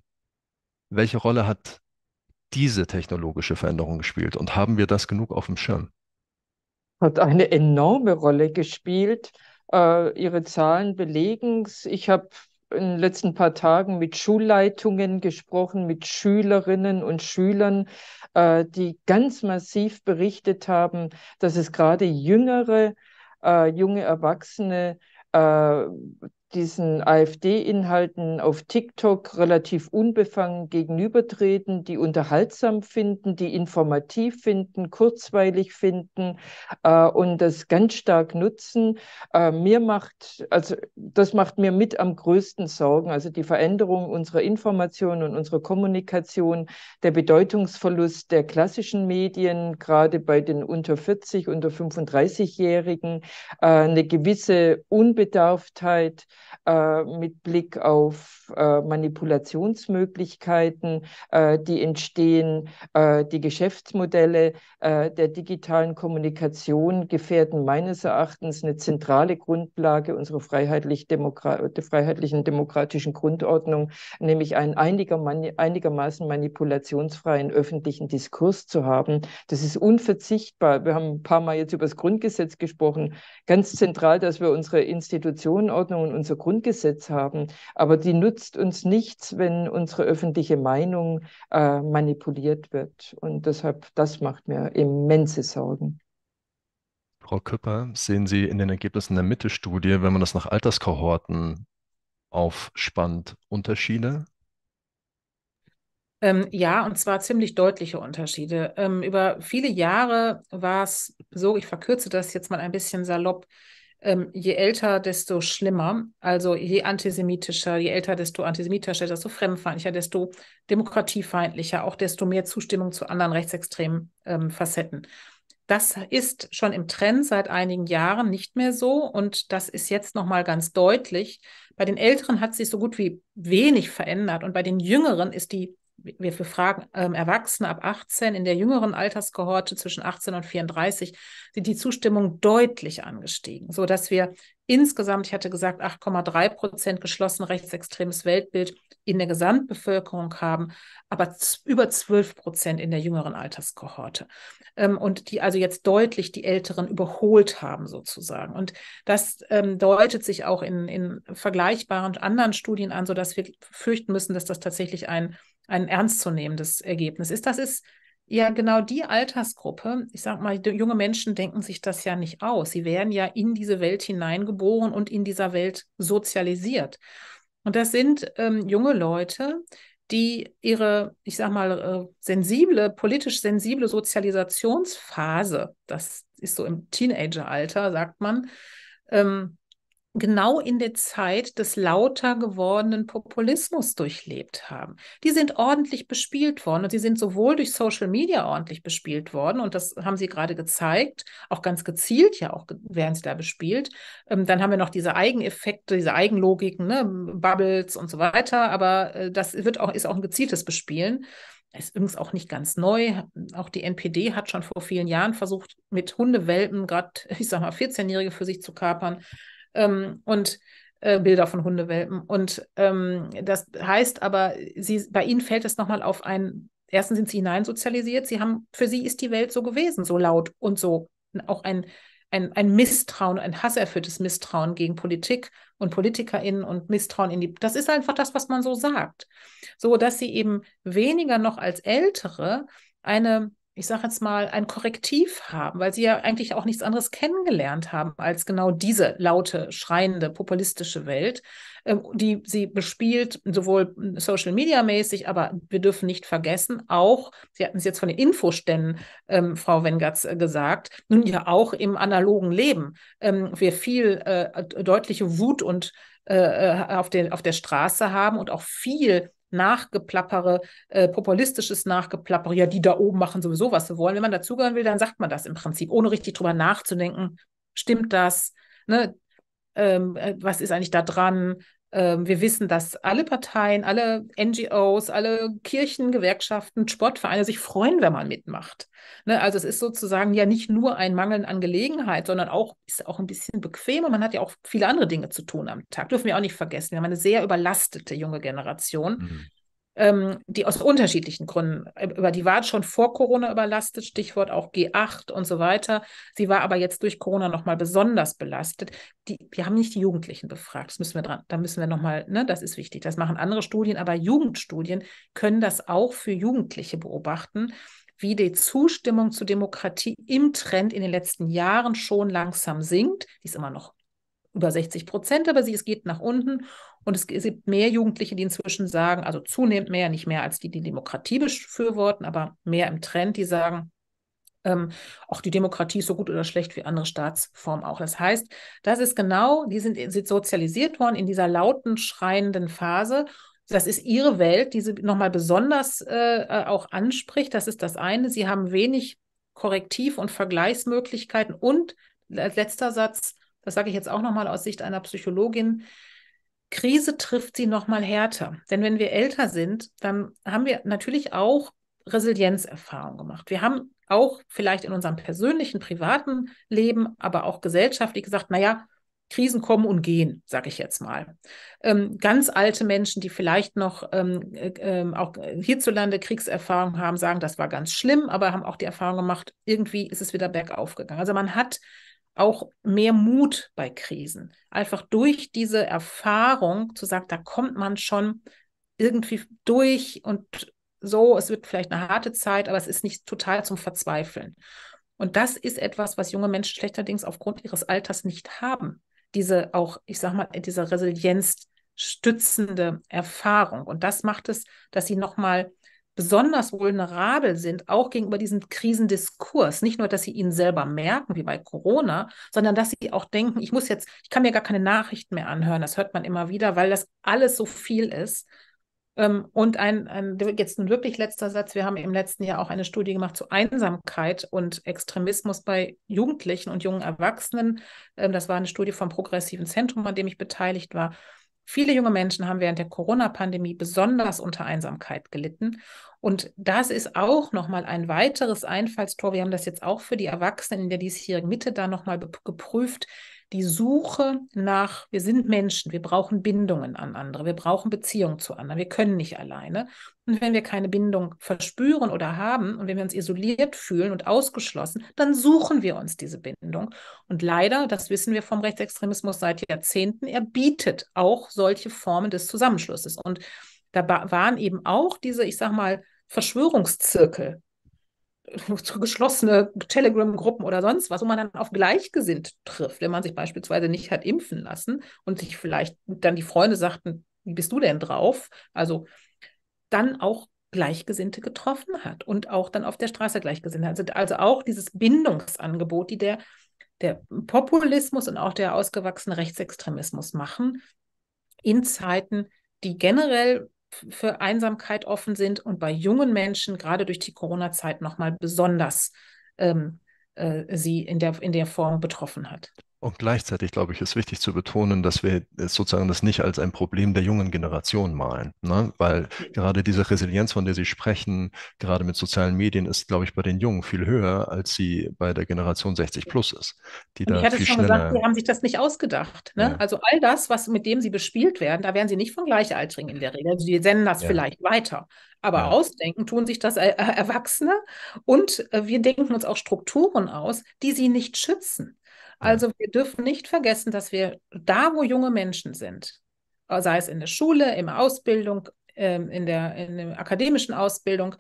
Welche Rolle hat diese technologische Veränderung gespielt und haben wir das genug auf dem Schirm? Hat eine enorme Rolle gespielt. Äh, ihre Zahlen belegen es. Ich habe in den letzten paar Tagen mit Schulleitungen gesprochen, mit Schülerinnen und Schülern, äh, die ganz massiv berichtet haben, dass es gerade jüngere, äh, junge Erwachsene äh, diesen AfD-Inhalten auf TikTok relativ unbefangen gegenübertreten, die unterhaltsam finden, die informativ finden, kurzweilig finden äh, und das ganz stark nutzen. Äh, mir macht, also das macht mir mit am größten Sorgen, also die Veränderung unserer Information und unserer Kommunikation, der Bedeutungsverlust der klassischen Medien, gerade bei den unter 40, unter 35-Jährigen, äh, eine gewisse Unbedarftheit, äh, mit Blick auf äh, Manipulationsmöglichkeiten, äh, die entstehen, die Geschäftsmodelle der digitalen Kommunikation gefährden meines Erachtens eine zentrale Grundlage unserer freiheitlich -demokra freiheitlichen demokratischen Grundordnung, nämlich einen einigermaßen manipulationsfreien öffentlichen Diskurs zu haben. Das ist unverzichtbar. Wir haben ein paar Mal jetzt über das Grundgesetz gesprochen. Ganz zentral, dass wir unsere Institutionenordnung und unser Grundgesetz haben, aber die nutzt uns nichts, wenn unsere öffentliche Meinung äh, manipuliert wird. Und deshalb, das macht mir immense Sorgen. Frau Küpper, sehen Sie in den Ergebnissen der Mitte-Studie, wenn man das nach Alterskohorten aufspannt, Unterschiede? Ähm, ja, und zwar ziemlich deutliche Unterschiede. Ähm, über viele Jahre war es so, ich verkürze das jetzt mal ein bisschen salopp, ähm, je älter, desto schlimmer. Also je antisemitischer, je älter, desto antisemitischer, desto fremdfeindlicher, desto demokratiefeindlicher, auch desto mehr Zustimmung zu anderen rechtsextremen ähm, Facetten. Das ist schon im Trend seit einigen Jahren nicht mehr so und das ist jetzt nochmal ganz deutlich. Bei den Älteren hat sich so gut wie wenig verändert und bei den Jüngeren ist die wir befragen ähm, Erwachsene ab 18 in der jüngeren Alterskohorte zwischen 18 und 34 sind die Zustimmung deutlich angestiegen, sodass wir insgesamt, ich hatte gesagt, 8,3 Prozent geschlossen rechtsextremes Weltbild in der Gesamtbevölkerung haben, aber über 12 Prozent in der jüngeren Alterskohorte ähm, und die also jetzt deutlich die Älteren überholt haben sozusagen. Und das ähm, deutet sich auch in, in vergleichbaren anderen Studien an, sodass wir fürchten müssen, dass das tatsächlich ein ein ernstzunehmendes Ergebnis ist. Das ist ja genau die Altersgruppe. Ich sage mal, junge Menschen denken sich das ja nicht aus. Sie werden ja in diese Welt hineingeboren und in dieser Welt sozialisiert. Und das sind ähm, junge Leute, die ihre, ich sag mal, äh, sensible, politisch sensible Sozialisationsphase, das ist so im Teenageralter, sagt man, ähm, genau in der Zeit des lauter gewordenen Populismus durchlebt haben. Die sind ordentlich bespielt worden und sie sind sowohl durch Social Media ordentlich bespielt worden und das haben sie gerade gezeigt, auch ganz gezielt ja auch werden sie da bespielt. Ähm, dann haben wir noch diese Eigeneffekte, diese Eigenlogiken, ne? Bubbles und so weiter, aber äh, das wird auch, ist auch ein gezieltes Bespielen. Ist übrigens auch nicht ganz neu. Auch die NPD hat schon vor vielen Jahren versucht, mit Hundewelpen gerade, ich sag mal, 14-Jährige für sich zu kapern ähm, und äh, Bilder von Hundewelpen. Und ähm, das heißt aber, sie, bei ihnen fällt es nochmal auf ein, erstens sind sie hineinsozialisiert, sie haben, für sie ist die Welt so gewesen, so laut und so auch ein ein, ein, Misstrauen, ein hasserfülltes Misstrauen gegen Politik und PolitikerInnen und Misstrauen in die. Das ist einfach das, was man so sagt. So dass sie eben weniger noch als Ältere eine ich sage jetzt mal, ein Korrektiv haben, weil sie ja eigentlich auch nichts anderes kennengelernt haben als genau diese laute, schreiende, populistische Welt, ähm, die sie bespielt, sowohl Social Media mäßig, aber wir dürfen nicht vergessen, auch, Sie hatten es jetzt von den Infoständen, ähm, Frau Wengatz, äh, gesagt, nun ja auch im analogen Leben, ähm, wir viel äh, deutliche Wut und äh, äh auf, den, auf der Straße haben und auch viel Nachgeplappere, äh, populistisches Nachgeplappere, ja, die da oben machen sowieso, was sie wollen. Wenn man dazugehören will, dann sagt man das im Prinzip, ohne richtig drüber nachzudenken. Stimmt das? Ne? Ähm, äh, was ist eigentlich da dran? Ähm, wir wissen, dass alle Parteien, alle NGOs, alle Kirchen, Gewerkschaften, Sportvereine sich freuen, wenn man mitmacht. Ne, also es ist sozusagen ja nicht nur ein Mangel an Gelegenheit, sondern auch ist auch ein bisschen bequemer. Man hat ja auch viele andere Dinge zu tun am Tag. Dürfen wir auch nicht vergessen. Wir haben eine sehr überlastete junge Generation. Mhm ähm, die aus unterschiedlichen Gründen, äh, über die war schon vor Corona überlastet, Stichwort auch G8 und so weiter. Sie war aber jetzt durch Corona nochmal besonders belastet. Die, wir haben nicht die Jugendlichen befragt, das müssen wir dran, da müssen wir nochmal, ne, das ist wichtig, das machen andere Studien, aber Jugendstudien können das auch für Jugendliche beobachten wie die Zustimmung zur Demokratie im Trend in den letzten Jahren schon langsam sinkt. Die ist immer noch über 60 Prozent, aber sie, es geht nach unten. Und es gibt mehr Jugendliche, die inzwischen sagen, also zunehmend mehr, nicht mehr als die, die Demokratie befürworten, aber mehr im Trend, die sagen, ähm, auch die Demokratie ist so gut oder schlecht wie andere Staatsformen auch. Das heißt, das ist genau, die sind, sind sozialisiert worden in dieser lauten, schreienden Phase. Das ist ihre Welt, die sie nochmal besonders äh, äh auch anspricht. Das ist das eine. Sie haben wenig Korrektiv- und Vergleichsmöglichkeiten. Und als letzter Satz, das sage ich jetzt auch nochmal aus Sicht einer Psychologin, Krise trifft sie noch mal härter. Denn wenn wir älter sind, dann haben wir natürlich auch Resilienzerfahrung gemacht. Wir haben auch vielleicht in unserem persönlichen, privaten Leben, aber auch gesellschaftlich gesagt, naja, Krisen kommen und gehen, sage ich jetzt mal. Ähm, ganz alte Menschen, die vielleicht noch ähm, äh, ähm, auch hierzulande Kriegserfahrung haben, sagen, das war ganz schlimm, aber haben auch die Erfahrung gemacht, irgendwie ist es wieder bergauf gegangen. Also man hat auch mehr Mut bei Krisen. Einfach durch diese Erfahrung zu sagen, da kommt man schon irgendwie durch und so, es wird vielleicht eine harte Zeit, aber es ist nicht total zum Verzweifeln. Und das ist etwas, was junge Menschen schlechterdings aufgrund ihres Alters nicht haben. Diese auch, ich sag mal, diese resilienzstützende Erfahrung. Und das macht es, dass sie nochmal besonders vulnerabel sind, auch gegenüber diesem Krisendiskurs. Nicht nur, dass sie ihn selber merken, wie bei Corona, sondern dass sie auch denken, ich muss jetzt, ich kann mir gar keine Nachrichten mehr anhören. Das hört man immer wieder, weil das alles so viel ist. Ähm, und ein, ein jetzt nun wirklich letzter Satz. Wir haben im letzten Jahr auch eine Studie gemacht zu Einsamkeit und Extremismus bei Jugendlichen und jungen Erwachsenen. Ähm, das war eine Studie vom Progressiven Zentrum, an dem ich beteiligt war. Viele junge Menschen haben während der Corona-Pandemie besonders unter Einsamkeit gelitten. Und das ist auch nochmal ein weiteres Einfallstor. Wir haben das jetzt auch für die Erwachsenen in der diesjährigen Mitte da nochmal geprüft, die Suche nach, wir sind Menschen, wir brauchen Bindungen an andere, wir brauchen Beziehungen zu anderen, wir können nicht alleine. Und wenn wir keine Bindung verspüren oder haben und wenn wir uns isoliert fühlen und ausgeschlossen, dann suchen wir uns diese Bindung. Und leider, das wissen wir vom Rechtsextremismus seit Jahrzehnten, er bietet auch solche Formen des Zusammenschlusses. Und da waren eben auch diese, ich sag mal, Verschwörungszirkel geschlossene Telegram-Gruppen oder sonst was, wo man dann auf Gleichgesinnt trifft, wenn man sich beispielsweise nicht hat impfen lassen und sich vielleicht dann die Freunde sagten, wie bist du denn drauf? Also dann auch Gleichgesinnte getroffen hat und auch dann auf der Straße Gleichgesinnte hat. Also, also auch dieses Bindungsangebot, die der, der Populismus und auch der ausgewachsene Rechtsextremismus machen, in Zeiten, die generell für Einsamkeit offen sind und bei jungen Menschen gerade durch die Corona-Zeit nochmal besonders ähm, äh, sie in der, in der Form betroffen hat. Und gleichzeitig, glaube ich, ist wichtig zu betonen, dass wir sozusagen das nicht als ein Problem der jungen Generation malen, ne? weil gerade diese Resilienz, von der Sie sprechen, gerade mit sozialen Medien, ist, glaube ich, bei den Jungen viel höher, als sie bei der Generation 60 plus ist. Die da ich hatte viel schon schneller... gesagt, Sie haben sich das nicht ausgedacht. Ne? Ja. Also all das, was mit dem Sie bespielt werden, da werden Sie nicht von Gleichaltrigen in der Regel. Also die senden das ja. vielleicht weiter. Aber ja. ausdenken tun sich das äh, äh, Erwachsene und äh, wir denken uns auch Strukturen aus, die sie nicht schützen. Also wir dürfen nicht vergessen, dass wir da, wo junge Menschen sind, äh, sei es in der Schule, in der Ausbildung, ähm, in der, in der akademischen Ausbildung,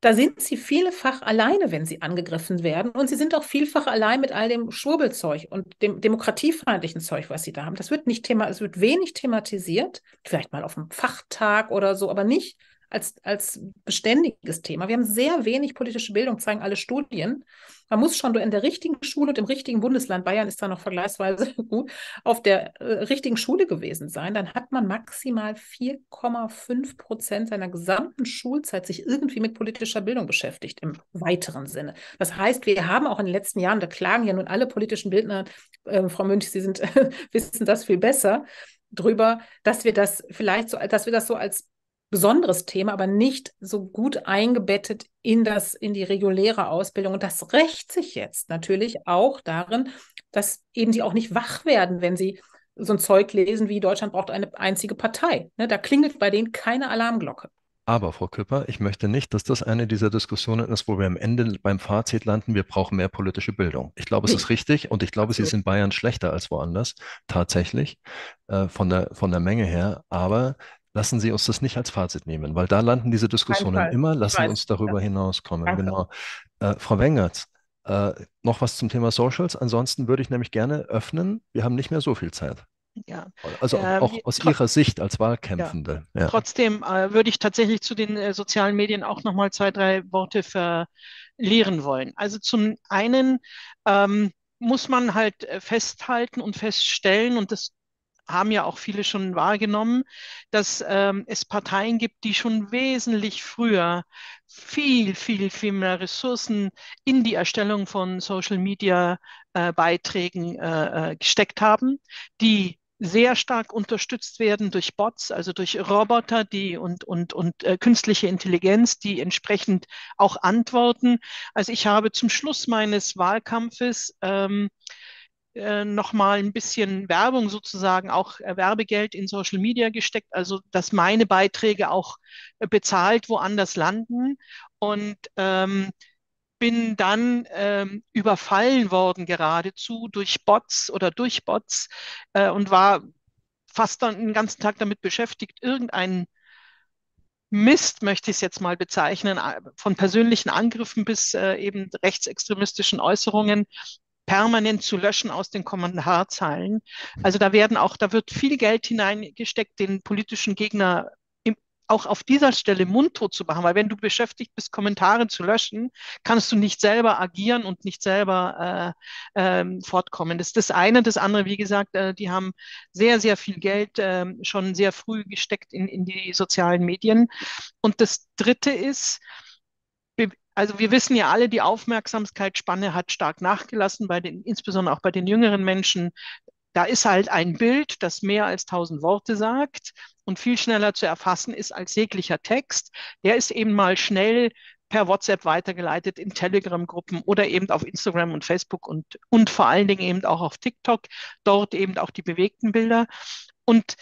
da sind sie vielfach alleine, wenn sie angegriffen werden. Und sie sind auch vielfach allein mit all dem Schwurbelzeug und dem demokratiefeindlichen Zeug, was sie da haben. Das wird nicht thema, es wird wenig thematisiert, vielleicht mal auf einem Fachtag oder so, aber nicht als, als beständiges Thema. Wir haben sehr wenig politische Bildung, zeigen alle Studien. Man muss schon in der richtigen Schule und im richtigen Bundesland, Bayern ist da noch vergleichsweise gut, auf der äh, richtigen Schule gewesen sein. Dann hat man maximal 4,5 Prozent seiner gesamten Schulzeit sich irgendwie mit politischer Bildung beschäftigt, im weiteren Sinne. Das heißt, wir haben auch in den letzten Jahren, da klagen ja nun alle politischen Bildner, äh, Frau Münch, Sie sind, wissen das viel besser, drüber, dass wir das vielleicht so, dass wir das so als besonderes Thema, aber nicht so gut eingebettet in das, in die reguläre Ausbildung. Und das rächt sich jetzt natürlich auch darin, dass eben sie auch nicht wach werden, wenn sie so ein Zeug lesen wie Deutschland braucht eine einzige Partei. Ne? Da klingelt bei denen keine Alarmglocke. Aber, Frau Küpper, ich möchte nicht, dass das eine dieser Diskussionen ist, wo wir am Ende beim Fazit landen, wir brauchen mehr politische Bildung. Ich glaube, es ist richtig und ich glaube, sie ist in Bayern schlechter als woanders, tatsächlich, äh, von, der, von der Menge her. Aber lassen Sie uns das nicht als Fazit nehmen, weil da landen diese Diskussionen immer, lassen Sie uns darüber hinauskommen. Danke. Genau. Äh, Frau Wengert, äh, noch was zum Thema Socials. Ansonsten würde ich nämlich gerne öffnen. Wir haben nicht mehr so viel Zeit. Ja. Also ähm, auch aus Ihrer Sicht als Wahlkämpfende. Ja. Ja. Trotzdem äh, würde ich tatsächlich zu den äh, sozialen Medien auch nochmal zwei, drei Worte verlieren wollen. Also zum einen ähm, muss man halt äh, festhalten und feststellen, und das haben ja auch viele schon wahrgenommen, dass ähm, es Parteien gibt, die schon wesentlich früher viel, viel, viel mehr Ressourcen in die Erstellung von Social-Media-Beiträgen äh, äh, äh, gesteckt haben, die sehr stark unterstützt werden durch Bots, also durch Roboter die und, und, und äh, künstliche Intelligenz, die entsprechend auch antworten. Also ich habe zum Schluss meines Wahlkampfes ähm, äh, nochmal ein bisschen Werbung sozusagen, auch äh, Werbegeld in Social Media gesteckt, also dass meine Beiträge auch äh, bezahlt woanders landen. Und ähm, bin dann ähm, überfallen worden geradezu durch Bots oder durch Bots äh, und war fast dann den ganzen Tag damit beschäftigt, irgendeinen Mist, möchte ich es jetzt mal bezeichnen, von persönlichen Angriffen bis äh, eben rechtsextremistischen Äußerungen permanent zu löschen aus den Kommentarzeilen. Also da werden auch, da wird viel Geld hineingesteckt, den politischen Gegner im, auch auf dieser Stelle mundtot zu machen, weil wenn du beschäftigt bist, Kommentare zu löschen, kannst du nicht selber agieren und nicht selber äh, ähm, fortkommen. Das ist das eine. Das andere, wie gesagt, äh, die haben sehr, sehr viel Geld äh, schon sehr früh gesteckt in, in die sozialen Medien. Und das dritte ist, also wir wissen ja alle, die Aufmerksamkeitsspanne hat stark nachgelassen, bei den, insbesondere auch bei den jüngeren Menschen. Da ist halt ein Bild, das mehr als tausend Worte sagt und viel schneller zu erfassen ist als jeglicher Text. Der ist eben mal schnell per WhatsApp weitergeleitet in Telegram-Gruppen oder eben auf Instagram und Facebook und, und vor allen Dingen eben auch auf TikTok. Dort eben auch die bewegten Bilder. Und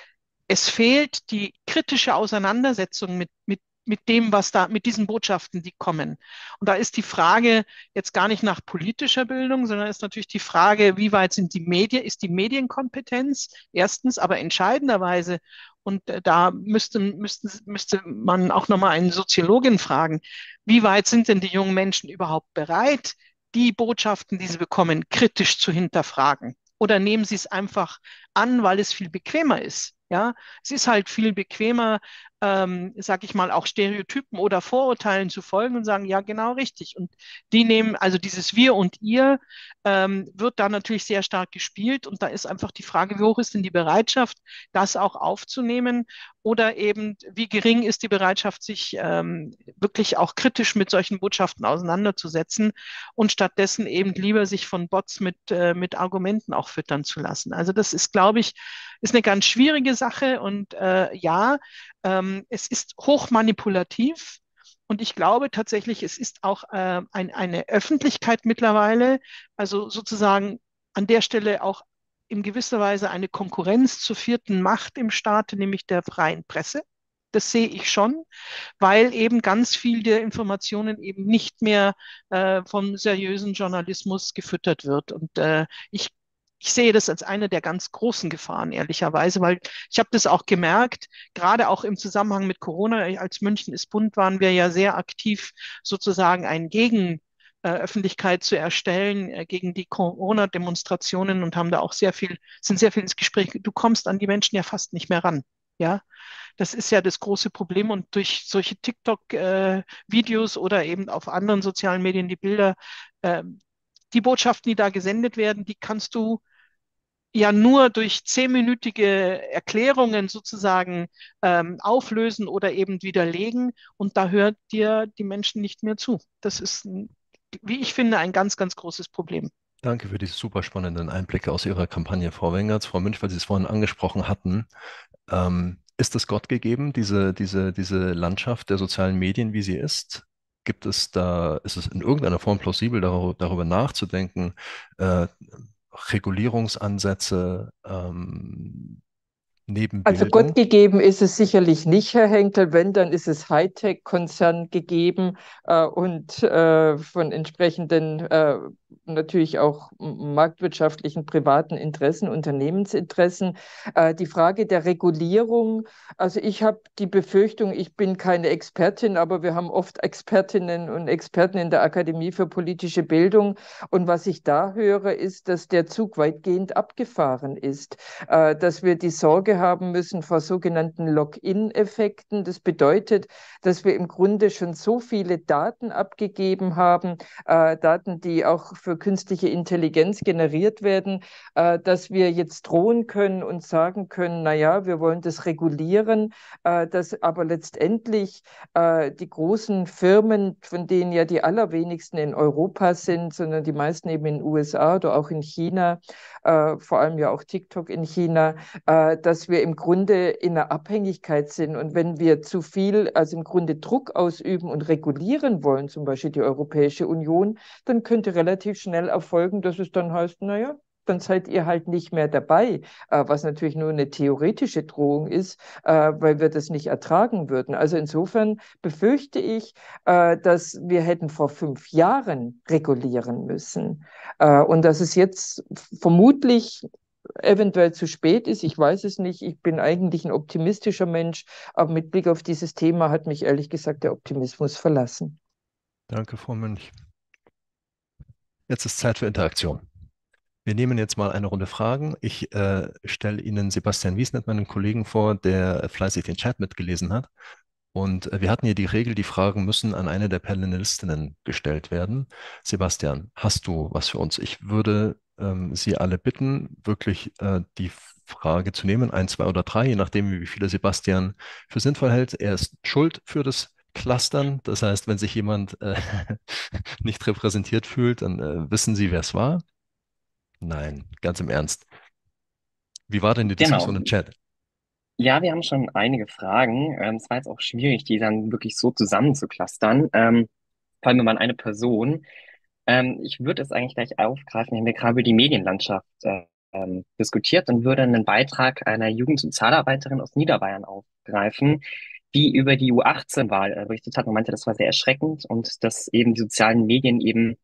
es fehlt die kritische Auseinandersetzung mit, mit mit dem, was da, mit diesen Botschaften, die kommen. Und da ist die Frage jetzt gar nicht nach politischer Bildung, sondern ist natürlich die Frage, wie weit sind die Medien, ist die Medienkompetenz erstens, aber entscheidenderweise, und äh, da müsste, müsste, müsste man auch nochmal einen Soziologin fragen, wie weit sind denn die jungen Menschen überhaupt bereit, die Botschaften, die sie bekommen, kritisch zu hinterfragen? Oder nehmen sie es einfach an, weil es viel bequemer ist? Ja, es ist halt viel bequemer, ähm, sag ich mal, auch Stereotypen oder Vorurteilen zu folgen und sagen, ja, genau richtig. Und die nehmen, also dieses Wir und Ihr ähm, wird da natürlich sehr stark gespielt. Und da ist einfach die Frage, wie hoch ist denn die Bereitschaft, das auch aufzunehmen? Oder eben, wie gering ist die Bereitschaft, sich ähm, wirklich auch kritisch mit solchen Botschaften auseinanderzusetzen und stattdessen eben lieber sich von Bots mit, äh, mit Argumenten auch füttern zu lassen? Also das ist, glaube ich, ist eine ganz schwierige Sache. Und äh, ja, ähm, ähm, es ist hochmanipulativ und ich glaube tatsächlich, es ist auch äh, ein, eine Öffentlichkeit mittlerweile, also sozusagen an der Stelle auch in gewisser Weise eine Konkurrenz zur vierten Macht im Staat, nämlich der freien Presse. Das sehe ich schon, weil eben ganz viel der Informationen eben nicht mehr äh, vom seriösen Journalismus gefüttert wird. Und äh, ich ich sehe das als eine der ganz großen Gefahren, ehrlicherweise, weil ich habe das auch gemerkt, gerade auch im Zusammenhang mit Corona, als München ist bunt, waren wir ja sehr aktiv, sozusagen ein Gegen äh, Öffentlichkeit zu erstellen äh, gegen die Corona-Demonstrationen und haben da auch sehr viel, sind sehr viel ins Gespräch. Du kommst an die Menschen ja fast nicht mehr ran. Ja, das ist ja das große Problem. Und durch solche TikTok-Videos äh, oder eben auf anderen sozialen Medien die Bilder, ähm, die Botschaften, die da gesendet werden, die kannst du ja nur durch zehnminütige Erklärungen sozusagen ähm, auflösen oder eben widerlegen und da hört dir die Menschen nicht mehr zu. Das ist, wie ich finde, ein ganz, ganz großes Problem. Danke für diese super spannenden Einblicke aus Ihrer Kampagne, Frau Wengertz. Frau Münch, weil Sie es vorhin angesprochen hatten, ähm, ist es Gott gegeben, diese, diese, diese Landschaft der sozialen Medien, wie sie ist? Gibt es da, ist es in irgendeiner Form plausibel, darüber nachzudenken, äh, Regulierungsansätze, ähm, Nebenbildung? Also Gott gegeben ist es sicherlich nicht, Herr Henkel. Wenn, dann ist es Hightech-Konzern gegeben äh, und äh, von entsprechenden äh, natürlich auch marktwirtschaftlichen, privaten Interessen, Unternehmensinteressen. Äh, die Frage der Regulierung, also ich habe die Befürchtung, ich bin keine Expertin, aber wir haben oft Expertinnen und Experten in der Akademie für politische Bildung. Und was ich da höre, ist, dass der Zug weitgehend abgefahren ist, äh, dass wir die Sorge haben müssen vor sogenannten Login-Effekten. Das bedeutet, dass wir im Grunde schon so viele Daten abgegeben haben, äh, Daten, die auch für künstliche Intelligenz generiert werden, äh, dass wir jetzt drohen können und sagen können, naja, wir wollen das regulieren, äh, dass aber letztendlich äh, die großen Firmen, von denen ja die allerwenigsten in Europa sind, sondern die meisten eben in den USA oder auch in China, äh, vor allem ja auch TikTok in China, äh, dass dass wir im Grunde in einer Abhängigkeit sind. Und wenn wir zu viel, also im Grunde Druck ausüben und regulieren wollen, zum Beispiel die Europäische Union, dann könnte relativ schnell erfolgen, dass es dann heißt, naja, dann seid ihr halt nicht mehr dabei, äh, was natürlich nur eine theoretische Drohung ist, äh, weil wir das nicht ertragen würden. Also insofern befürchte ich, äh, dass wir hätten vor fünf Jahren regulieren müssen und dass es jetzt vermutlich eventuell zu spät ist, ich weiß es nicht. Ich bin eigentlich ein optimistischer Mensch, aber mit Blick auf dieses Thema hat mich ehrlich gesagt der Optimismus verlassen. Danke, Frau Münch. Jetzt ist Zeit für Interaktion. Wir nehmen jetzt mal eine Runde Fragen. Ich äh, stelle Ihnen Sebastian Wiesnett, meinen Kollegen, vor, der fleißig den Chat mitgelesen hat. Und äh, wir hatten hier die Regel, die Fragen müssen an eine der Panelistinnen gestellt werden. Sebastian, hast du was für uns? Ich würde ähm, Sie alle bitten, wirklich äh, die Frage zu nehmen, ein, zwei oder drei, je nachdem, wie viele Sebastian für sinnvoll hält. Er ist schuld für das Clustern. Das heißt, wenn sich jemand äh, nicht repräsentiert fühlt, dann äh, wissen Sie, wer es war. Nein, ganz im Ernst. Wie war denn die genau. Diskussion im Chat? Ja, wir haben schon einige Fragen. Ähm, es war jetzt auch schwierig, die dann wirklich so zusammen zu clustern. Ähm, vor allem, wenn man eine Person ähm, ich würde es eigentlich gleich aufgreifen. Wir haben gerade über die Medienlandschaft ähm, diskutiert und würde einen Beitrag einer Jugendsozialarbeiterin aus Niederbayern aufgreifen, die über die U18-Wahl äh, berichtet hat und meinte, das war sehr erschreckend und dass eben die sozialen Medien eben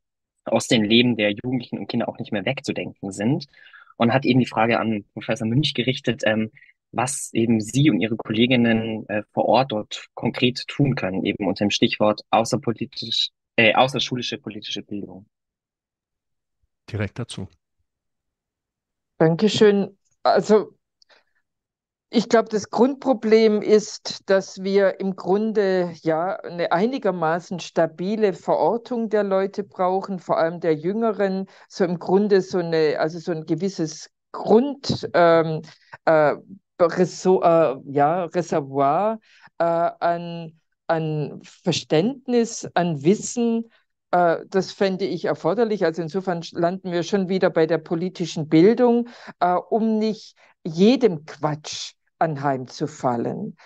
aus den Leben der Jugendlichen und Kinder auch nicht mehr wegzudenken sind. Und hat eben die Frage an Professor Münch gerichtet, ähm, was eben Sie und Ihre Kolleginnen äh, vor Ort dort konkret tun können, eben unter dem Stichwort außerpolitisch, äh, außerschulische politische Bildung. Direkt dazu. Dankeschön. Also ich glaube, das Grundproblem ist, dass wir im Grunde ja eine einigermaßen stabile Verortung der Leute brauchen, vor allem der Jüngeren, so im Grunde so eine, also so ein gewisses Grund ähm, äh, Ressort, äh, ja, Reservoir äh, an an Verständnis, an Wissen, äh, das fände ich erforderlich. Also insofern landen wir schon wieder bei der politischen Bildung, äh, um nicht jedem Quatsch anheimzufallen.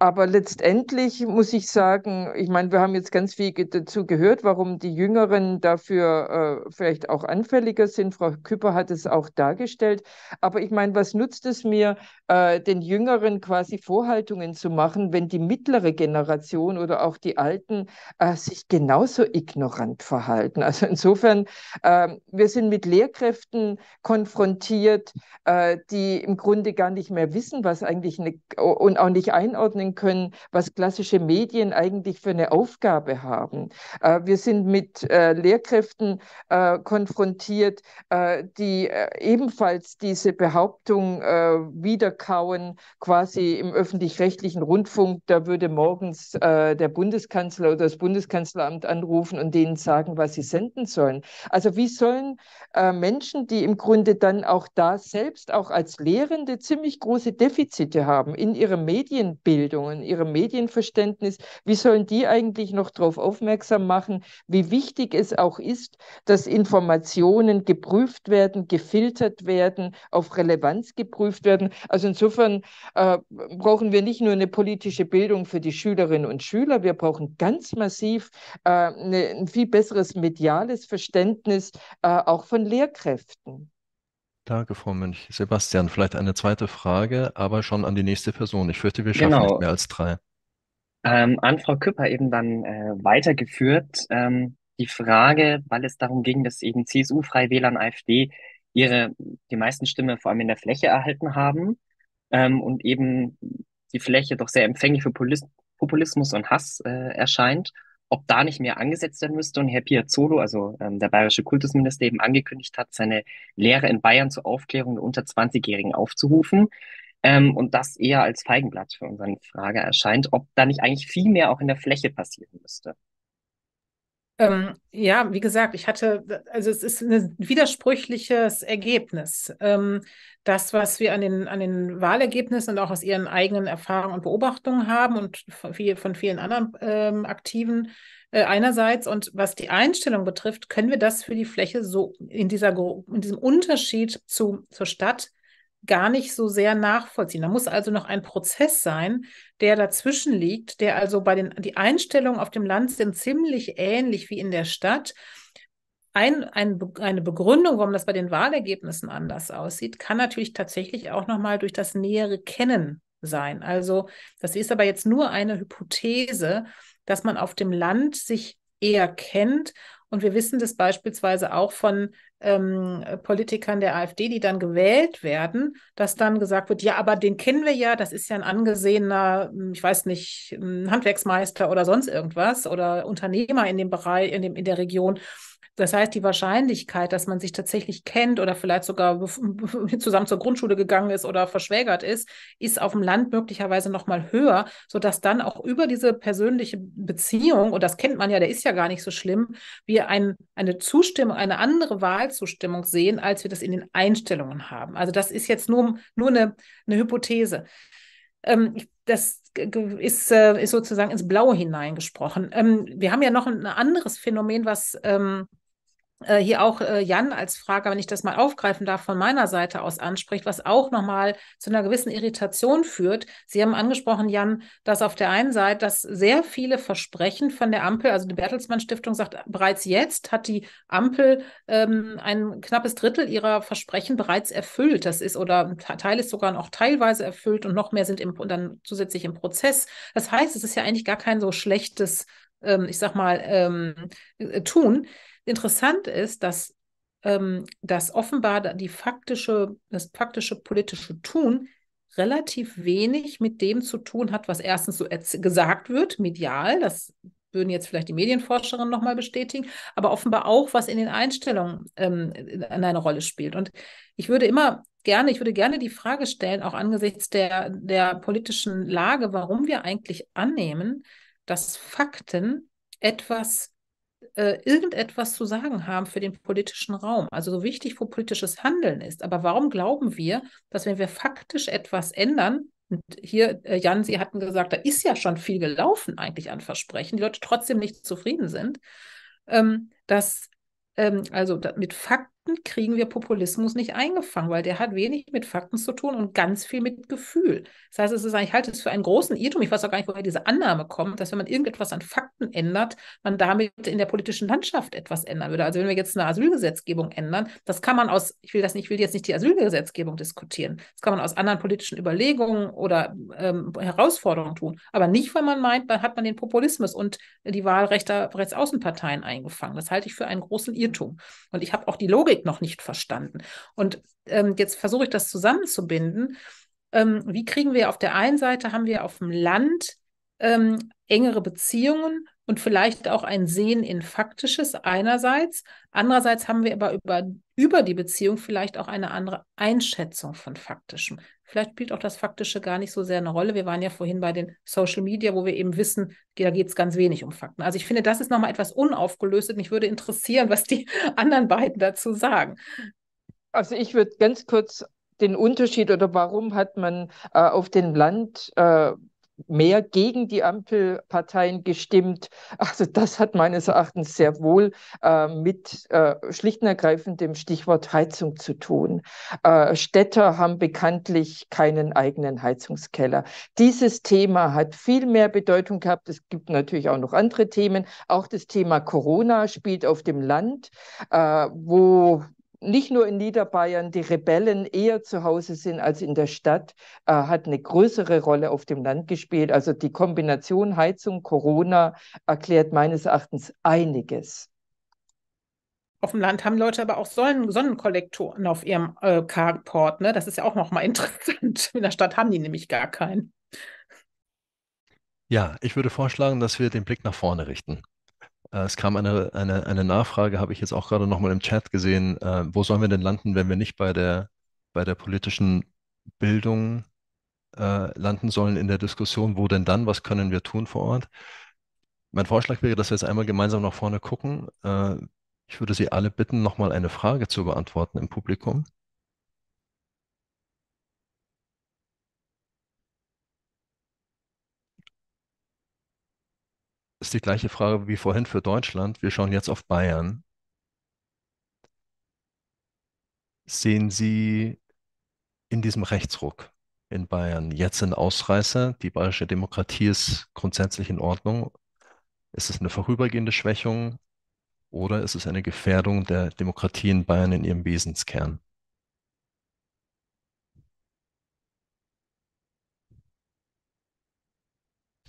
Aber letztendlich muss ich sagen, ich meine, wir haben jetzt ganz viel dazu gehört, warum die Jüngeren dafür äh, vielleicht auch anfälliger sind. Frau Küpper hat es auch dargestellt. Aber ich meine, was nutzt es mir, äh, den Jüngeren quasi Vorhaltungen zu machen, wenn die mittlere Generation oder auch die Alten äh, sich genauso ignorant verhalten? Also insofern, ähm, wir sind mit Lehrkräften konfrontiert, äh, die im Grunde gar nicht mehr wissen, was eigentlich eine, und auch nicht einordnen können, was klassische Medien eigentlich für eine Aufgabe haben. Äh, wir sind mit äh, Lehrkräften äh, konfrontiert, die ebenfalls diese Behauptung wiederkauen, quasi im öffentlich-rechtlichen Rundfunk. Da würde morgens der Bundeskanzler oder das Bundeskanzleramt anrufen und denen sagen, was sie senden sollen. Also wie sollen Menschen, die im Grunde dann auch da selbst auch als Lehrende ziemlich große Defizite haben in ihrem Medienbild, Bildung und ihrem Medienverständnis, wie sollen die eigentlich noch darauf aufmerksam machen, wie wichtig es auch ist, dass Informationen geprüft werden, gefiltert werden, auf Relevanz geprüft werden. Also insofern äh, brauchen wir nicht nur eine politische Bildung für die Schülerinnen und Schüler, wir brauchen ganz massiv äh, eine, ein viel besseres mediales Verständnis äh, auch von Lehrkräften. Danke, Frau Münch. Sebastian, vielleicht eine zweite Frage, aber schon an die nächste Person. Ich fürchte, wir schaffen genau. nicht mehr als drei. Ähm, an Frau Küpper eben dann äh, weitergeführt. Ähm, die Frage, weil es darum ging, dass eben CSU, freiwählern AfD ihre, die meisten Stimmen vor allem in der Fläche erhalten haben ähm, und eben die Fläche doch sehr empfänglich für Populismus und Hass äh, erscheint ob da nicht mehr angesetzt werden müsste. Und Herr Piazzolo, also ähm, der bayerische Kultusminister, eben angekündigt hat, seine Lehre in Bayern zur Aufklärung der unter 20-Jährigen aufzurufen. Ähm, und das eher als Feigenblatt für unsere Frage erscheint, ob da nicht eigentlich viel mehr auch in der Fläche passieren müsste. Ähm, ja, wie gesagt, ich hatte, also es ist ein widersprüchliches Ergebnis. Ähm, das, was wir an den, an den Wahlergebnissen und auch aus ihren eigenen Erfahrungen und Beobachtungen haben und von, viel, von vielen anderen ähm, Aktiven äh, einerseits. Und was die Einstellung betrifft, können wir das für die Fläche so in, dieser, in diesem Unterschied zu, zur Stadt gar nicht so sehr nachvollziehen. Da muss also noch ein Prozess sein, der dazwischen liegt, der also bei den, die Einstellungen auf dem Land sind ziemlich ähnlich wie in der Stadt. Ein, ein, eine Begründung, warum das bei den Wahlergebnissen anders aussieht, kann natürlich tatsächlich auch nochmal durch das nähere Kennen sein. Also das ist aber jetzt nur eine Hypothese, dass man auf dem Land sich eher kennt. Und wir wissen das beispielsweise auch von ähm, Politikern der AfD, die dann gewählt werden, dass dann gesagt wird, ja, aber den kennen wir ja, das ist ja ein angesehener, hm, ich weiß nicht, hm, Handwerksmeister oder sonst irgendwas oder Unternehmer in dem Bereich, in, dem, in der Region. Das heißt, die Wahrscheinlichkeit, dass man sich tatsächlich kennt oder vielleicht sogar zusammen zur Grundschule gegangen ist oder verschwägert ist, ist auf dem Land möglicherweise noch mal höher, sodass dann auch über diese persönliche Beziehung, und das kennt man ja, der ist ja gar nicht so schlimm, wir ein, eine Zustimmung, eine andere Wahlzustimmung sehen, als wir das in den Einstellungen haben. Also das ist jetzt nur, nur eine, eine Hypothese. Ähm, das ist, äh, ist sozusagen ins Blaue hineingesprochen. Ähm, wir haben ja noch ein anderes Phänomen, was ähm, äh, hier auch äh, Jan als Frage, wenn ich das mal aufgreifen darf, von meiner Seite aus anspricht, was auch nochmal zu einer gewissen Irritation führt. Sie haben angesprochen, Jan, dass auf der einen Seite, dass sehr viele Versprechen von der Ampel, also die Bertelsmann Stiftung sagt, bereits jetzt hat die Ampel ähm, ein knappes Drittel ihrer Versprechen bereits erfüllt. Das ist oder ein Teil ist sogar noch teilweise erfüllt und noch mehr sind im, dann zusätzlich im Prozess. Das heißt, es ist ja eigentlich gar kein so schlechtes ähm, ich sag mal, ähm, äh, tun. Interessant ist, dass, ähm, dass offenbar die faktische, das faktische politische Tun relativ wenig mit dem zu tun hat, was erstens so gesagt wird, medial, das würden jetzt vielleicht die Medienforscherinnen nochmal bestätigen, aber offenbar auch, was in den Einstellungen ähm, eine Rolle spielt. Und ich würde immer gerne, ich würde gerne die Frage stellen, auch angesichts der, der politischen Lage, warum wir eigentlich annehmen, dass Fakten etwas äh, irgendetwas zu sagen haben für den politischen Raum. Also so wichtig, wo politisches Handeln ist. Aber warum glauben wir, dass wenn wir faktisch etwas ändern, und hier, äh, Jan, Sie hatten gesagt, da ist ja schon viel gelaufen eigentlich an Versprechen, die Leute trotzdem nicht zufrieden sind, ähm, dass ähm, also da mit Fakten kriegen wir Populismus nicht eingefangen, weil der hat wenig mit Fakten zu tun und ganz viel mit Gefühl. Das heißt, es ist, ich halte es für einen großen Irrtum, ich weiß auch gar nicht, woher diese Annahme kommt, dass wenn man irgendetwas an Fakten ändert, man damit in der politischen Landschaft etwas ändern würde. Also wenn wir jetzt eine Asylgesetzgebung ändern, das kann man aus, ich will das nicht, ich will jetzt nicht die Asylgesetzgebung diskutieren, das kann man aus anderen politischen Überlegungen oder ähm, Herausforderungen tun, aber nicht, weil man meint, man hat man den Populismus und die Wahlrechte rechts Außenparteien eingefangen. Das halte ich für einen großen Irrtum. Und ich habe auch die Logik Logik noch nicht verstanden. Und ähm, jetzt versuche ich das zusammenzubinden. Ähm, wie kriegen wir auf der einen Seite, haben wir auf dem Land ähm, engere Beziehungen und vielleicht auch ein Sehen in Faktisches einerseits. Andererseits haben wir aber über, über die Beziehung vielleicht auch eine andere Einschätzung von Faktischem. Vielleicht spielt auch das Faktische gar nicht so sehr eine Rolle. Wir waren ja vorhin bei den Social Media, wo wir eben wissen, da geht es ganz wenig um Fakten. Also ich finde, das ist nochmal etwas unaufgelöst. Und Mich würde interessieren, was die anderen beiden dazu sagen. Also ich würde ganz kurz den Unterschied oder warum hat man äh, auf dem Land äh, mehr gegen die Ampelparteien gestimmt. Also das hat meines Erachtens sehr wohl äh, mit äh, schlicht und ergreifend dem Stichwort Heizung zu tun. Äh, Städter haben bekanntlich keinen eigenen Heizungskeller. Dieses Thema hat viel mehr Bedeutung gehabt. Es gibt natürlich auch noch andere Themen. Auch das Thema Corona spielt auf dem Land, äh, wo nicht nur in Niederbayern die Rebellen eher zu Hause sind als in der Stadt, äh, hat eine größere Rolle auf dem Land gespielt. Also die Kombination Heizung, Corona erklärt meines Erachtens einiges. Auf dem Land haben Leute aber auch Sonnen Sonnenkollektoren auf ihrem äh, Carport. Ne? Das ist ja auch nochmal interessant. In der Stadt haben die nämlich gar keinen. Ja, ich würde vorschlagen, dass wir den Blick nach vorne richten. Äh, es kam eine, eine, eine Nachfrage, habe ich jetzt auch gerade nochmal im Chat gesehen. Äh, wo sollen wir denn landen, wenn wir nicht bei der, bei der politischen Bildung äh, landen sollen in der Diskussion? Wo denn dann? Was können wir tun vor Ort? Mein Vorschlag wäre, dass wir jetzt einmal gemeinsam nach vorne gucken. ich würde Sie alle bitten, nochmal eine Frage zu beantworten im Publikum. ist die gleiche Frage wie vorhin für Deutschland. Wir schauen jetzt auf Bayern. Sehen Sie in diesem Rechtsruck in Bayern jetzt einen Ausreißer? Die bayerische Demokratie ist grundsätzlich in Ordnung. Ist es eine vorübergehende Schwächung oder ist es eine Gefährdung der Demokratie in Bayern in ihrem Wesenskern?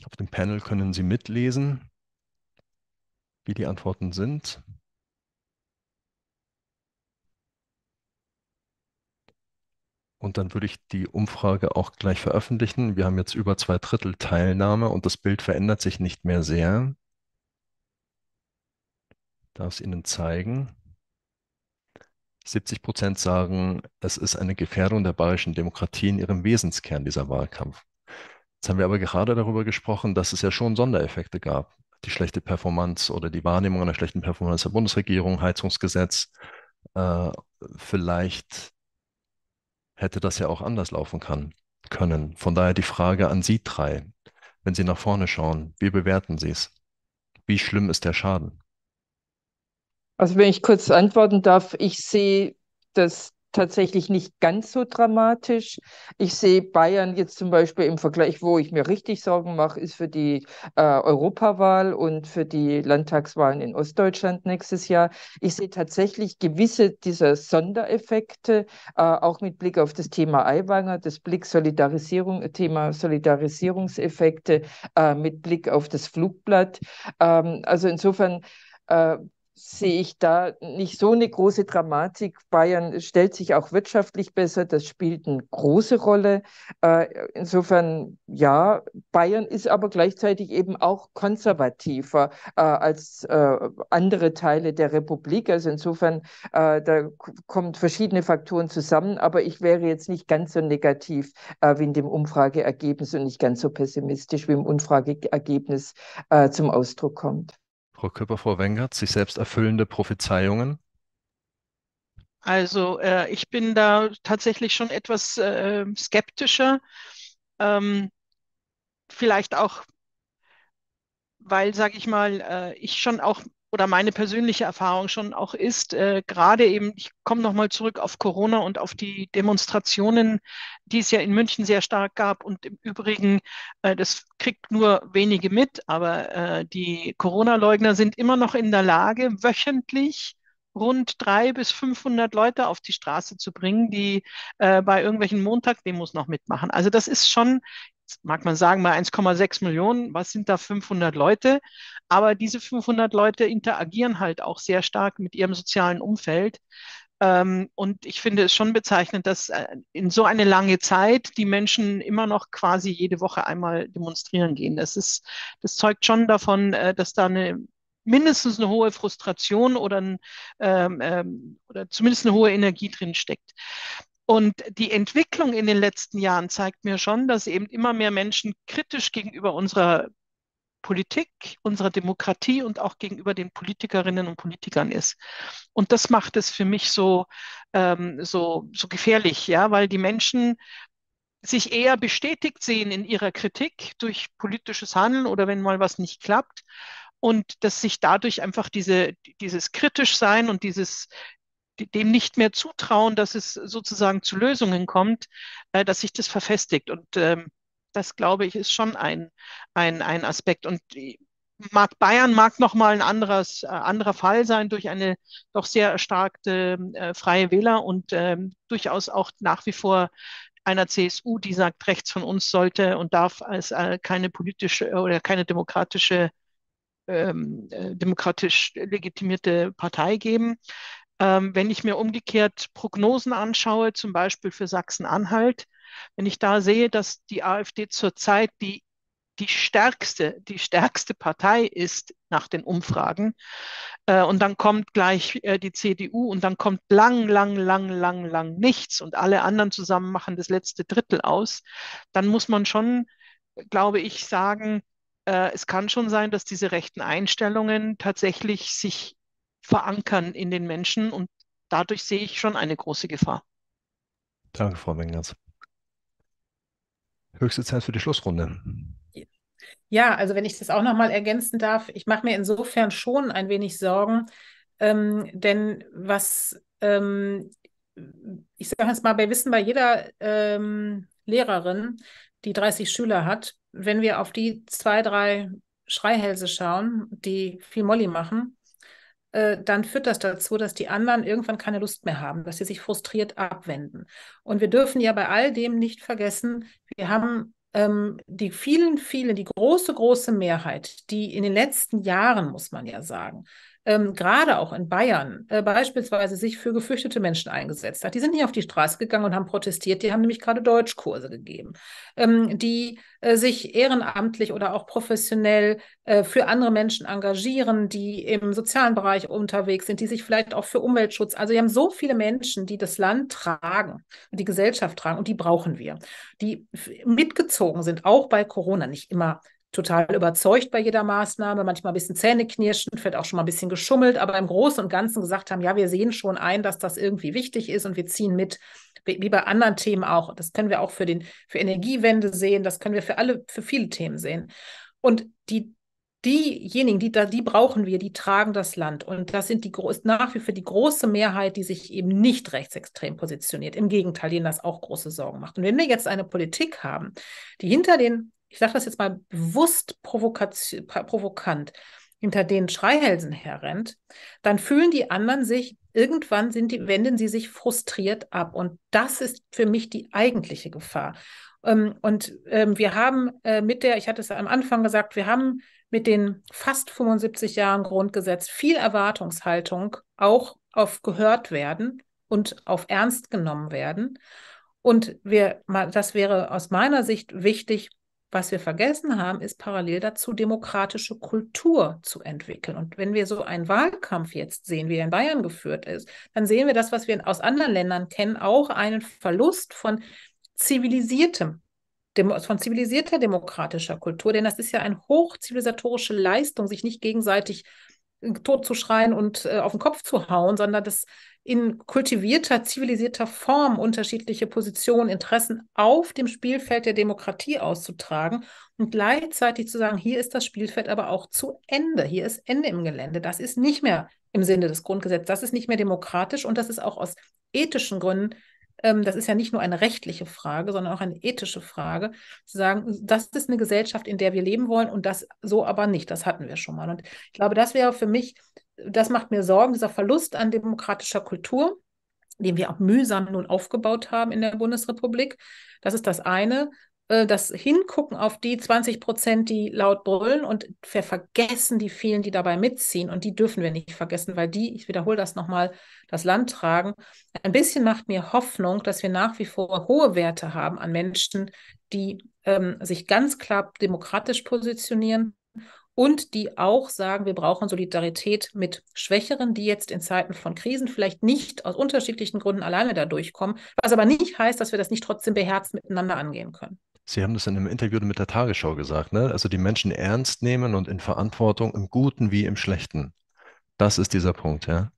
Auf dem Panel können Sie mitlesen, wie die Antworten sind. Und dann würde ich die Umfrage auch gleich veröffentlichen. Wir haben jetzt über zwei Drittel Teilnahme und das Bild verändert sich nicht mehr sehr. Ich darf es Ihnen zeigen. 70 Prozent sagen, es ist eine Gefährdung der bayerischen Demokratie in ihrem Wesenskern, dieser Wahlkampf. Jetzt haben wir aber gerade darüber gesprochen, dass es ja schon Sondereffekte gab. Die schlechte Performance oder die Wahrnehmung einer schlechten Performance der Bundesregierung, Heizungsgesetz. Äh, vielleicht hätte das ja auch anders laufen kann, können. Von daher die Frage an Sie drei, wenn Sie nach vorne schauen, wie bewerten Sie es? Wie schlimm ist der Schaden? Also wenn ich kurz antworten darf, ich sehe das tatsächlich nicht ganz so dramatisch. Ich sehe Bayern jetzt zum Beispiel im Vergleich, wo ich mir richtig Sorgen mache, ist für die äh, Europawahl und für die Landtagswahlen in Ostdeutschland nächstes Jahr. Ich sehe tatsächlich gewisse dieser Sondereffekte, äh, auch mit Blick auf das Thema Aiwanger, das Blick Solidarisierung, Thema Solidarisierungseffekte, äh, mit Blick auf das Flugblatt. Ähm, also insofern äh, sehe ich da nicht so eine große Dramatik. Bayern stellt sich auch wirtschaftlich besser, das spielt eine große Rolle. Äh, insofern, ja, Bayern ist aber gleichzeitig eben auch konservativer äh, als äh, andere Teile der Republik. Also insofern, da kommen verschiedene Faktoren zusammen, aber ich wäre jetzt nicht ganz so negativ wie in dem Umfrageergebnis und nicht ganz so pessimistisch, wie im Umfrageergebnis zum Ausdruck kommt. Frau Köpper, Frau Wengert, sich selbst erfüllende Prophezeiungen? Also äh, ich bin da tatsächlich schon etwas äh, skeptischer. Ähm, vielleicht auch, weil, sage ich mal, äh, ich schon auch oder meine persönliche Erfahrung schon auch ist, äh, gerade eben, ich komme nochmal zurück auf Corona und auf die Demonstrationen, die es ja in München sehr stark gab. Und im Übrigen, äh, das kriegt nur wenige mit, aber äh, die Corona-Leugner sind immer noch in der Lage, wöchentlich rund 300 bis 500 Leute auf die Straße zu bringen, die äh, bei irgendwelchen Montagdemos noch mitmachen. Also das ist schon mag man sagen, bei 1,6 Millionen, was sind da 500 Leute? Aber diese 500 Leute interagieren halt auch sehr stark mit ihrem sozialen Umfeld. Ähm, und ich finde es schon bezeichnend, dass äh, in so eine lange Zeit die Menschen immer noch quasi jede Woche einmal demonstrieren gehen. Das ist, das zeugt schon davon, äh, dass da eine mindestens eine hohe Frustration oder, ein, ähm, ähm, oder zumindest eine hohe Energie drin steckt. Und die Entwicklung in den letzten Jahren zeigt mir schon, dass eben immer mehr Menschen kritisch gegenüber unserer Politik, unserer Demokratie und auch gegenüber den Politikerinnen und Politikern ist. Und das macht es für mich so, ähm, so, so gefährlich, ja, weil die Menschen sich eher bestätigt sehen in ihrer Kritik durch politisches Handeln oder wenn mal was nicht klappt, und dass sich dadurch einfach diese, dieses kritisch sein und dieses dem nicht mehr zutrauen, dass es sozusagen zu Lösungen kommt, äh, dass sich das verfestigt. Und ähm, das, glaube ich, ist schon ein, ein, ein Aspekt. Und äh, mag Bayern mag nochmal ein anderes, äh, anderer Fall sein durch eine doch sehr erstarkte äh, Freie Wähler und äh, durchaus auch nach wie vor einer CSU, die sagt, rechts von uns sollte und darf als äh, keine politische oder keine demokratische ähm, demokratisch legitimierte Partei geben. Ähm, wenn ich mir umgekehrt Prognosen anschaue, zum Beispiel für Sachsen-Anhalt, wenn ich da sehe, dass die AfD zurzeit die, die stärkste, die stärkste Partei ist nach den Umfragen, äh, und dann kommt gleich äh, die CDU und dann kommt lang, lang, lang, lang, lang nichts und alle anderen zusammen machen das letzte Drittel aus, dann muss man schon, glaube ich, sagen, äh, es kann schon sein, dass diese rechten Einstellungen tatsächlich sich verankern in den Menschen und dadurch sehe ich schon eine große Gefahr. Danke, Frau Mengers. Höchste Zeit für die Schlussrunde. Ja, also wenn ich das auch nochmal ergänzen darf, ich mache mir insofern schon ein wenig Sorgen, ähm, denn was, ähm, ich sage jetzt mal, wir wissen bei jeder ähm, Lehrerin, die 30 Schüler hat, wenn wir auf die zwei, drei Schreihälse schauen, die viel Molly machen, äh, dann führt das dazu, dass die anderen irgendwann keine Lust mehr haben, dass sie sich frustriert abwenden. Und wir dürfen ja bei all dem nicht vergessen, wir haben ähm, die vielen, vielen, die große, große Mehrheit, die in den letzten Jahren, muss man ja sagen, ähm, gerade auch in Bayern äh, beispielsweise sich für geflüchtete Menschen eingesetzt hat. Die sind nicht auf die Straße gegangen und haben protestiert, die haben nämlich gerade Deutschkurse gegeben, ähm, die äh, sich ehrenamtlich oder auch professionell äh, für andere Menschen engagieren, die im sozialen Bereich unterwegs sind, die sich vielleicht auch für Umweltschutz, also wir haben so viele Menschen, die das Land tragen und die Gesellschaft tragen und die brauchen wir, die mitgezogen sind, auch bei Corona, nicht immer total überzeugt bei jeder Maßnahme, manchmal ein bisschen Zähne knirschen, vielleicht auch schon mal ein bisschen geschummelt, aber im Großen und Ganzen gesagt haben, ja, wir sehen schon ein, dass das irgendwie wichtig ist und wir ziehen mit, wie bei anderen Themen auch. Das können wir auch für den für Energiewende sehen, das können wir für alle für viele Themen sehen. Und die diejenigen, die da, die brauchen wir, die tragen das Land. Und das sind die groß, nach wie vor die große Mehrheit, die sich eben nicht rechtsextrem positioniert. Im Gegenteil, denen das auch große Sorgen macht. Und wenn wir jetzt eine Politik haben, die hinter den ich sage das jetzt mal bewusst provokant, hinter denen Schreihälsen herrennt, dann fühlen die anderen sich, irgendwann die, wenden sie sich frustriert ab. Und das ist für mich die eigentliche Gefahr. Ähm, und ähm, wir haben äh, mit der, ich hatte es am Anfang gesagt, wir haben mit den fast 75 Jahren Grundgesetz viel Erwartungshaltung auch auf gehört werden und auf ernst genommen werden. Und wir, das wäre aus meiner Sicht wichtig, was wir vergessen haben, ist parallel dazu demokratische Kultur zu entwickeln. Und wenn wir so einen Wahlkampf jetzt sehen, wie er in Bayern geführt ist, dann sehen wir das, was wir aus anderen Ländern kennen, auch einen Verlust von zivilisiertem von zivilisierter demokratischer Kultur, denn das ist ja eine hochzivilisatorische Leistung, sich nicht gegenseitig tot zu schreien und äh, auf den Kopf zu hauen, sondern dass in kultivierter, zivilisierter Form unterschiedliche Positionen, Interessen auf dem Spielfeld der Demokratie auszutragen und gleichzeitig zu sagen, hier ist das Spielfeld aber auch zu Ende, hier ist Ende im Gelände. Das ist nicht mehr im Sinne des Grundgesetzes, das ist nicht mehr demokratisch und das ist auch aus ethischen Gründen ähm, das ist ja nicht nur eine rechtliche Frage, sondern auch eine ethische Frage, zu sagen, das ist eine Gesellschaft, in der wir leben wollen und das so aber nicht. Das hatten wir schon mal. Und ich glaube, das wäre für mich, das macht mir Sorgen, dieser Verlust an demokratischer Kultur, den wir auch mühsam nun aufgebaut haben in der Bundesrepublik. Das ist das eine. Äh, das Hingucken auf die 20 Prozent, die laut brüllen und wir vergessen die vielen, die dabei mitziehen. Und die dürfen wir nicht vergessen, weil die, ich wiederhole das nochmal, das Land tragen. Ein bisschen macht mir Hoffnung, dass wir nach wie vor hohe Werte haben an Menschen, die ähm, sich ganz klar demokratisch positionieren und die auch sagen, wir brauchen Solidarität mit Schwächeren, die jetzt in Zeiten von Krisen vielleicht nicht aus unterschiedlichen Gründen alleine da durchkommen, was aber nicht heißt, dass wir das nicht trotzdem beherzt miteinander angehen können. Sie haben das in einem Interview mit der Tagesschau gesagt, ne? Also die Menschen ernst nehmen und in Verantwortung, im Guten wie im Schlechten. Das ist dieser Punkt, ja.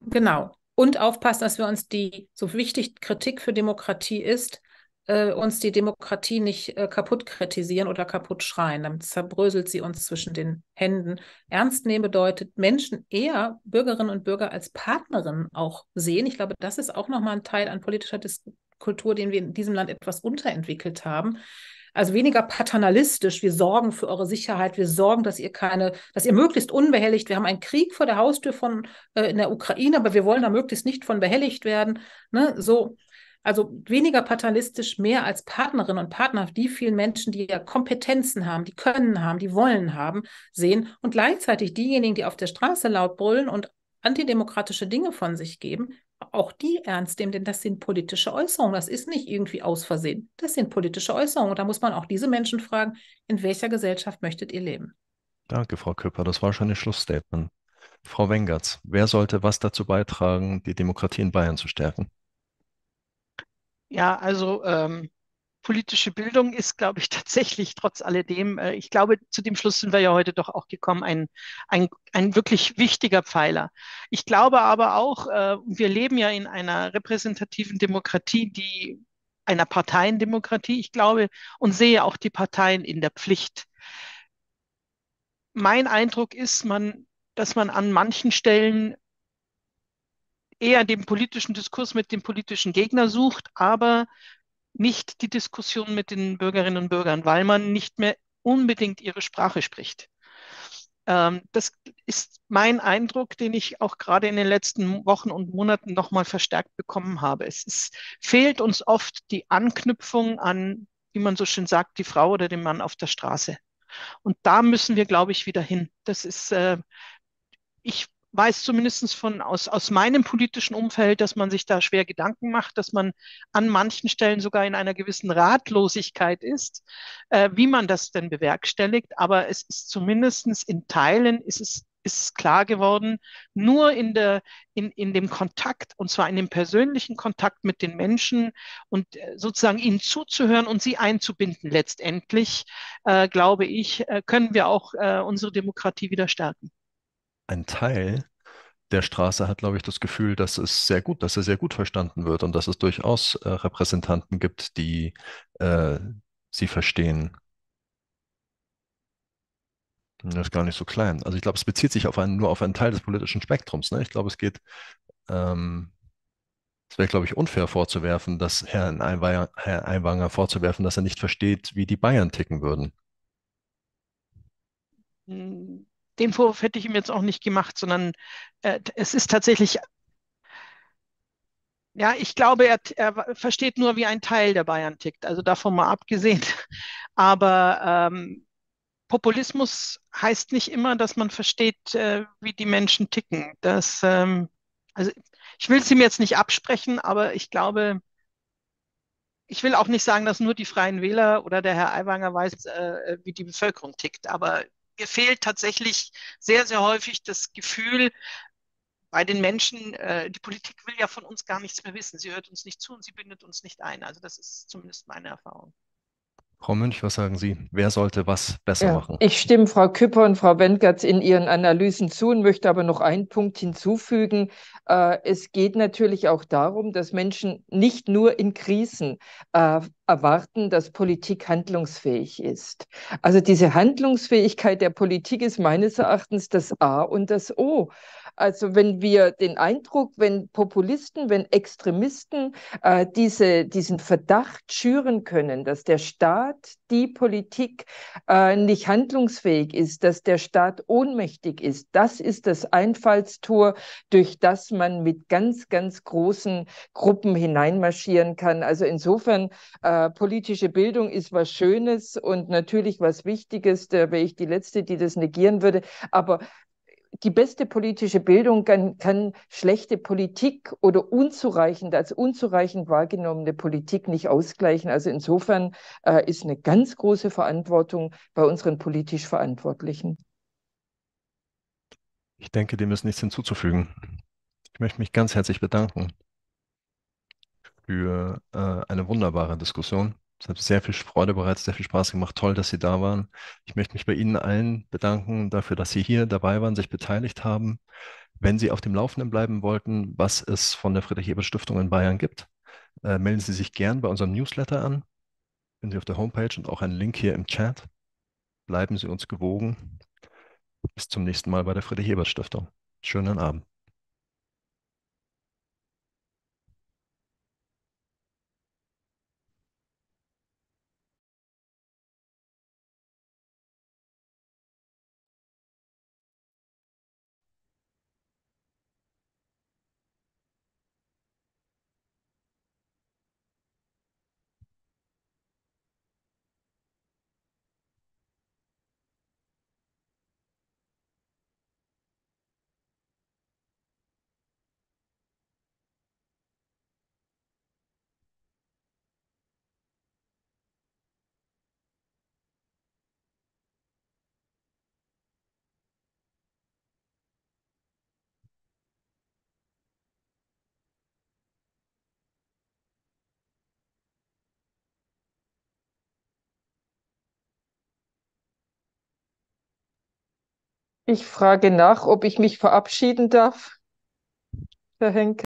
Genau. Und aufpassen, dass wir uns die, so wichtig Kritik für Demokratie ist, äh, uns die Demokratie nicht äh, kaputt kritisieren oder kaputt schreien. Dann zerbröselt sie uns zwischen den Händen. Ernst nehmen bedeutet, Menschen eher Bürgerinnen und Bürger als Partnerinnen auch sehen. Ich glaube, das ist auch nochmal ein Teil an politischer Diskussion. Kultur, den wir in diesem Land etwas unterentwickelt haben. Also weniger paternalistisch. Wir sorgen für eure Sicherheit. Wir sorgen, dass ihr keine, dass ihr möglichst unbehelligt. Wir haben einen Krieg vor der Haustür von äh, in der Ukraine, aber wir wollen da möglichst nicht von behelligt werden. Ne? So, also weniger paternalistisch, mehr als Partnerinnen und Partner, die vielen Menschen, die ja Kompetenzen haben, die Können haben, die Wollen haben, sehen und gleichzeitig diejenigen, die auf der Straße laut brüllen und antidemokratische Dinge von sich geben, auch die ernst nehmen, denn das sind politische Äußerungen. Das ist nicht irgendwie aus Versehen. Das sind politische Äußerungen. Und da muss man auch diese Menschen fragen, in welcher Gesellschaft möchtet ihr leben? Danke, Frau Köpper. Das war schon ein Schlussstatement. Frau Wengertz, wer sollte was dazu beitragen, die Demokratie in Bayern zu stärken? Ja, also ähm, politische Bildung ist, glaube ich, tatsächlich trotz alledem, äh, ich glaube, zu dem Schluss sind wir ja heute doch auch gekommen, ein, ein, ein wirklich wichtiger Pfeiler. Ich glaube aber auch, äh, wir leben ja in einer repräsentativen Demokratie, die einer Parteiendemokratie, ich glaube, und sehe auch die Parteien in der Pflicht. Mein Eindruck ist, man, dass man an manchen Stellen eher den politischen Diskurs mit dem politischen Gegner sucht, aber nicht die Diskussion mit den Bürgerinnen und Bürgern, weil man nicht mehr unbedingt ihre Sprache spricht. Ähm, das ist mein Eindruck, den ich auch gerade in den letzten Wochen und Monaten nochmal verstärkt bekommen habe. Es ist, fehlt uns oft die Anknüpfung an, wie man so schön sagt, die Frau oder den Mann auf der Straße. Und da müssen wir, glaube ich, wieder hin. Das ist, äh, ich weiß zumindest von aus, aus meinem politischen Umfeld, dass man sich da schwer Gedanken macht, dass man an manchen Stellen sogar in einer gewissen Ratlosigkeit ist, äh, wie man das denn bewerkstelligt. Aber es ist zumindest in Teilen ist es ist klar geworden, nur in, der, in, in dem Kontakt, und zwar in dem persönlichen Kontakt mit den Menschen und äh, sozusagen ihnen zuzuhören und sie einzubinden, letztendlich, äh, glaube ich, äh, können wir auch äh, unsere Demokratie wieder stärken ein Teil der Straße hat, glaube ich, das Gefühl, dass es sehr gut, dass er sehr gut verstanden wird und dass es durchaus äh, Repräsentanten gibt, die äh, sie verstehen. Das ist gar nicht so klein. Also ich glaube, es bezieht sich auf einen, nur auf einen Teil des politischen Spektrums. Ne? Ich glaube, es geht, ähm, es wäre, glaube ich, unfair vorzuwerfen, dass Herrn Einwanger, Herr Einwanger vorzuwerfen, dass er nicht versteht, wie die Bayern ticken würden. Mhm den Vorwurf hätte ich ihm jetzt auch nicht gemacht, sondern äh, es ist tatsächlich, ja, ich glaube, er, er, versteht nur, wie ein Teil der Bayern tickt, also davon mal abgesehen. Aber ähm, Populismus heißt nicht immer, dass man versteht, äh, wie die Menschen ticken. Das, ähm, also ich will es ihm jetzt nicht absprechen, aber ich glaube, ich will auch nicht sagen, dass nur die Freien Wähler oder der Herr Aiwanger weiß, äh, wie die Bevölkerung tickt, aber mir fehlt tatsächlich sehr, sehr häufig das Gefühl, bei den Menschen, äh, die Politik will ja von uns gar nichts mehr wissen. Sie hört uns nicht zu und sie bindet uns nicht ein. Also das ist zumindest meine Erfahrung. Frau Münch, was sagen Sie? Wer sollte was besser ja, machen? Ich stimme Frau Küpper und Frau Wendgertz in ihren Analysen zu und möchte aber noch einen Punkt hinzufügen. Äh, es geht natürlich auch darum, dass Menschen nicht nur in Krisen äh, erwarten, dass Politik handlungsfähig ist. Also diese Handlungsfähigkeit der Politik ist meines Erachtens das A und das O. Also wenn wir den Eindruck, wenn Populisten, wenn Extremisten äh, diese, diesen Verdacht schüren können, dass der Staat die Politik äh, nicht handlungsfähig ist, dass der Staat ohnmächtig ist, das ist das Einfallstor, durch das man mit ganz, ganz großen Gruppen hineinmarschieren kann. Also insofern, äh, politische Bildung ist was Schönes und natürlich was Wichtiges. Da wäre ich die Letzte, die das negieren würde. Aber die beste politische Bildung kann, kann, schlechte Politik oder unzureichend, als unzureichend wahrgenommene Politik nicht ausgleichen. Also insofern äh, ist eine ganz große Verantwortung bei unseren politisch Verantwortlichen. Ich denke, dem ist nichts hinzuzufügen. Ich möchte mich ganz herzlich bedanken für äh, eine wunderbare Diskussion. Es hat sehr viel Freude bereits, sehr viel Spaß gemacht. Toll, dass Sie da waren. Ich möchte mich bei Ihnen allen bedanken dafür, dass Sie hier dabei waren, sich beteiligt haben. Wenn Sie auf dem Laufenden bleiben wollten, was es von der Friedrich-Ebert-Stiftung in Bayern gibt, äh, melden Sie sich gern bei unserem Newsletter an. Finden Sie auf der Homepage und auch einen Link hier im Chat. Bleiben Sie uns gewogen. Bis zum nächsten Mal bei der Friedrich-Ebert-Stiftung. Schönen Abend. Ich frage nach, ob ich mich verabschieden darf, Herr Henke.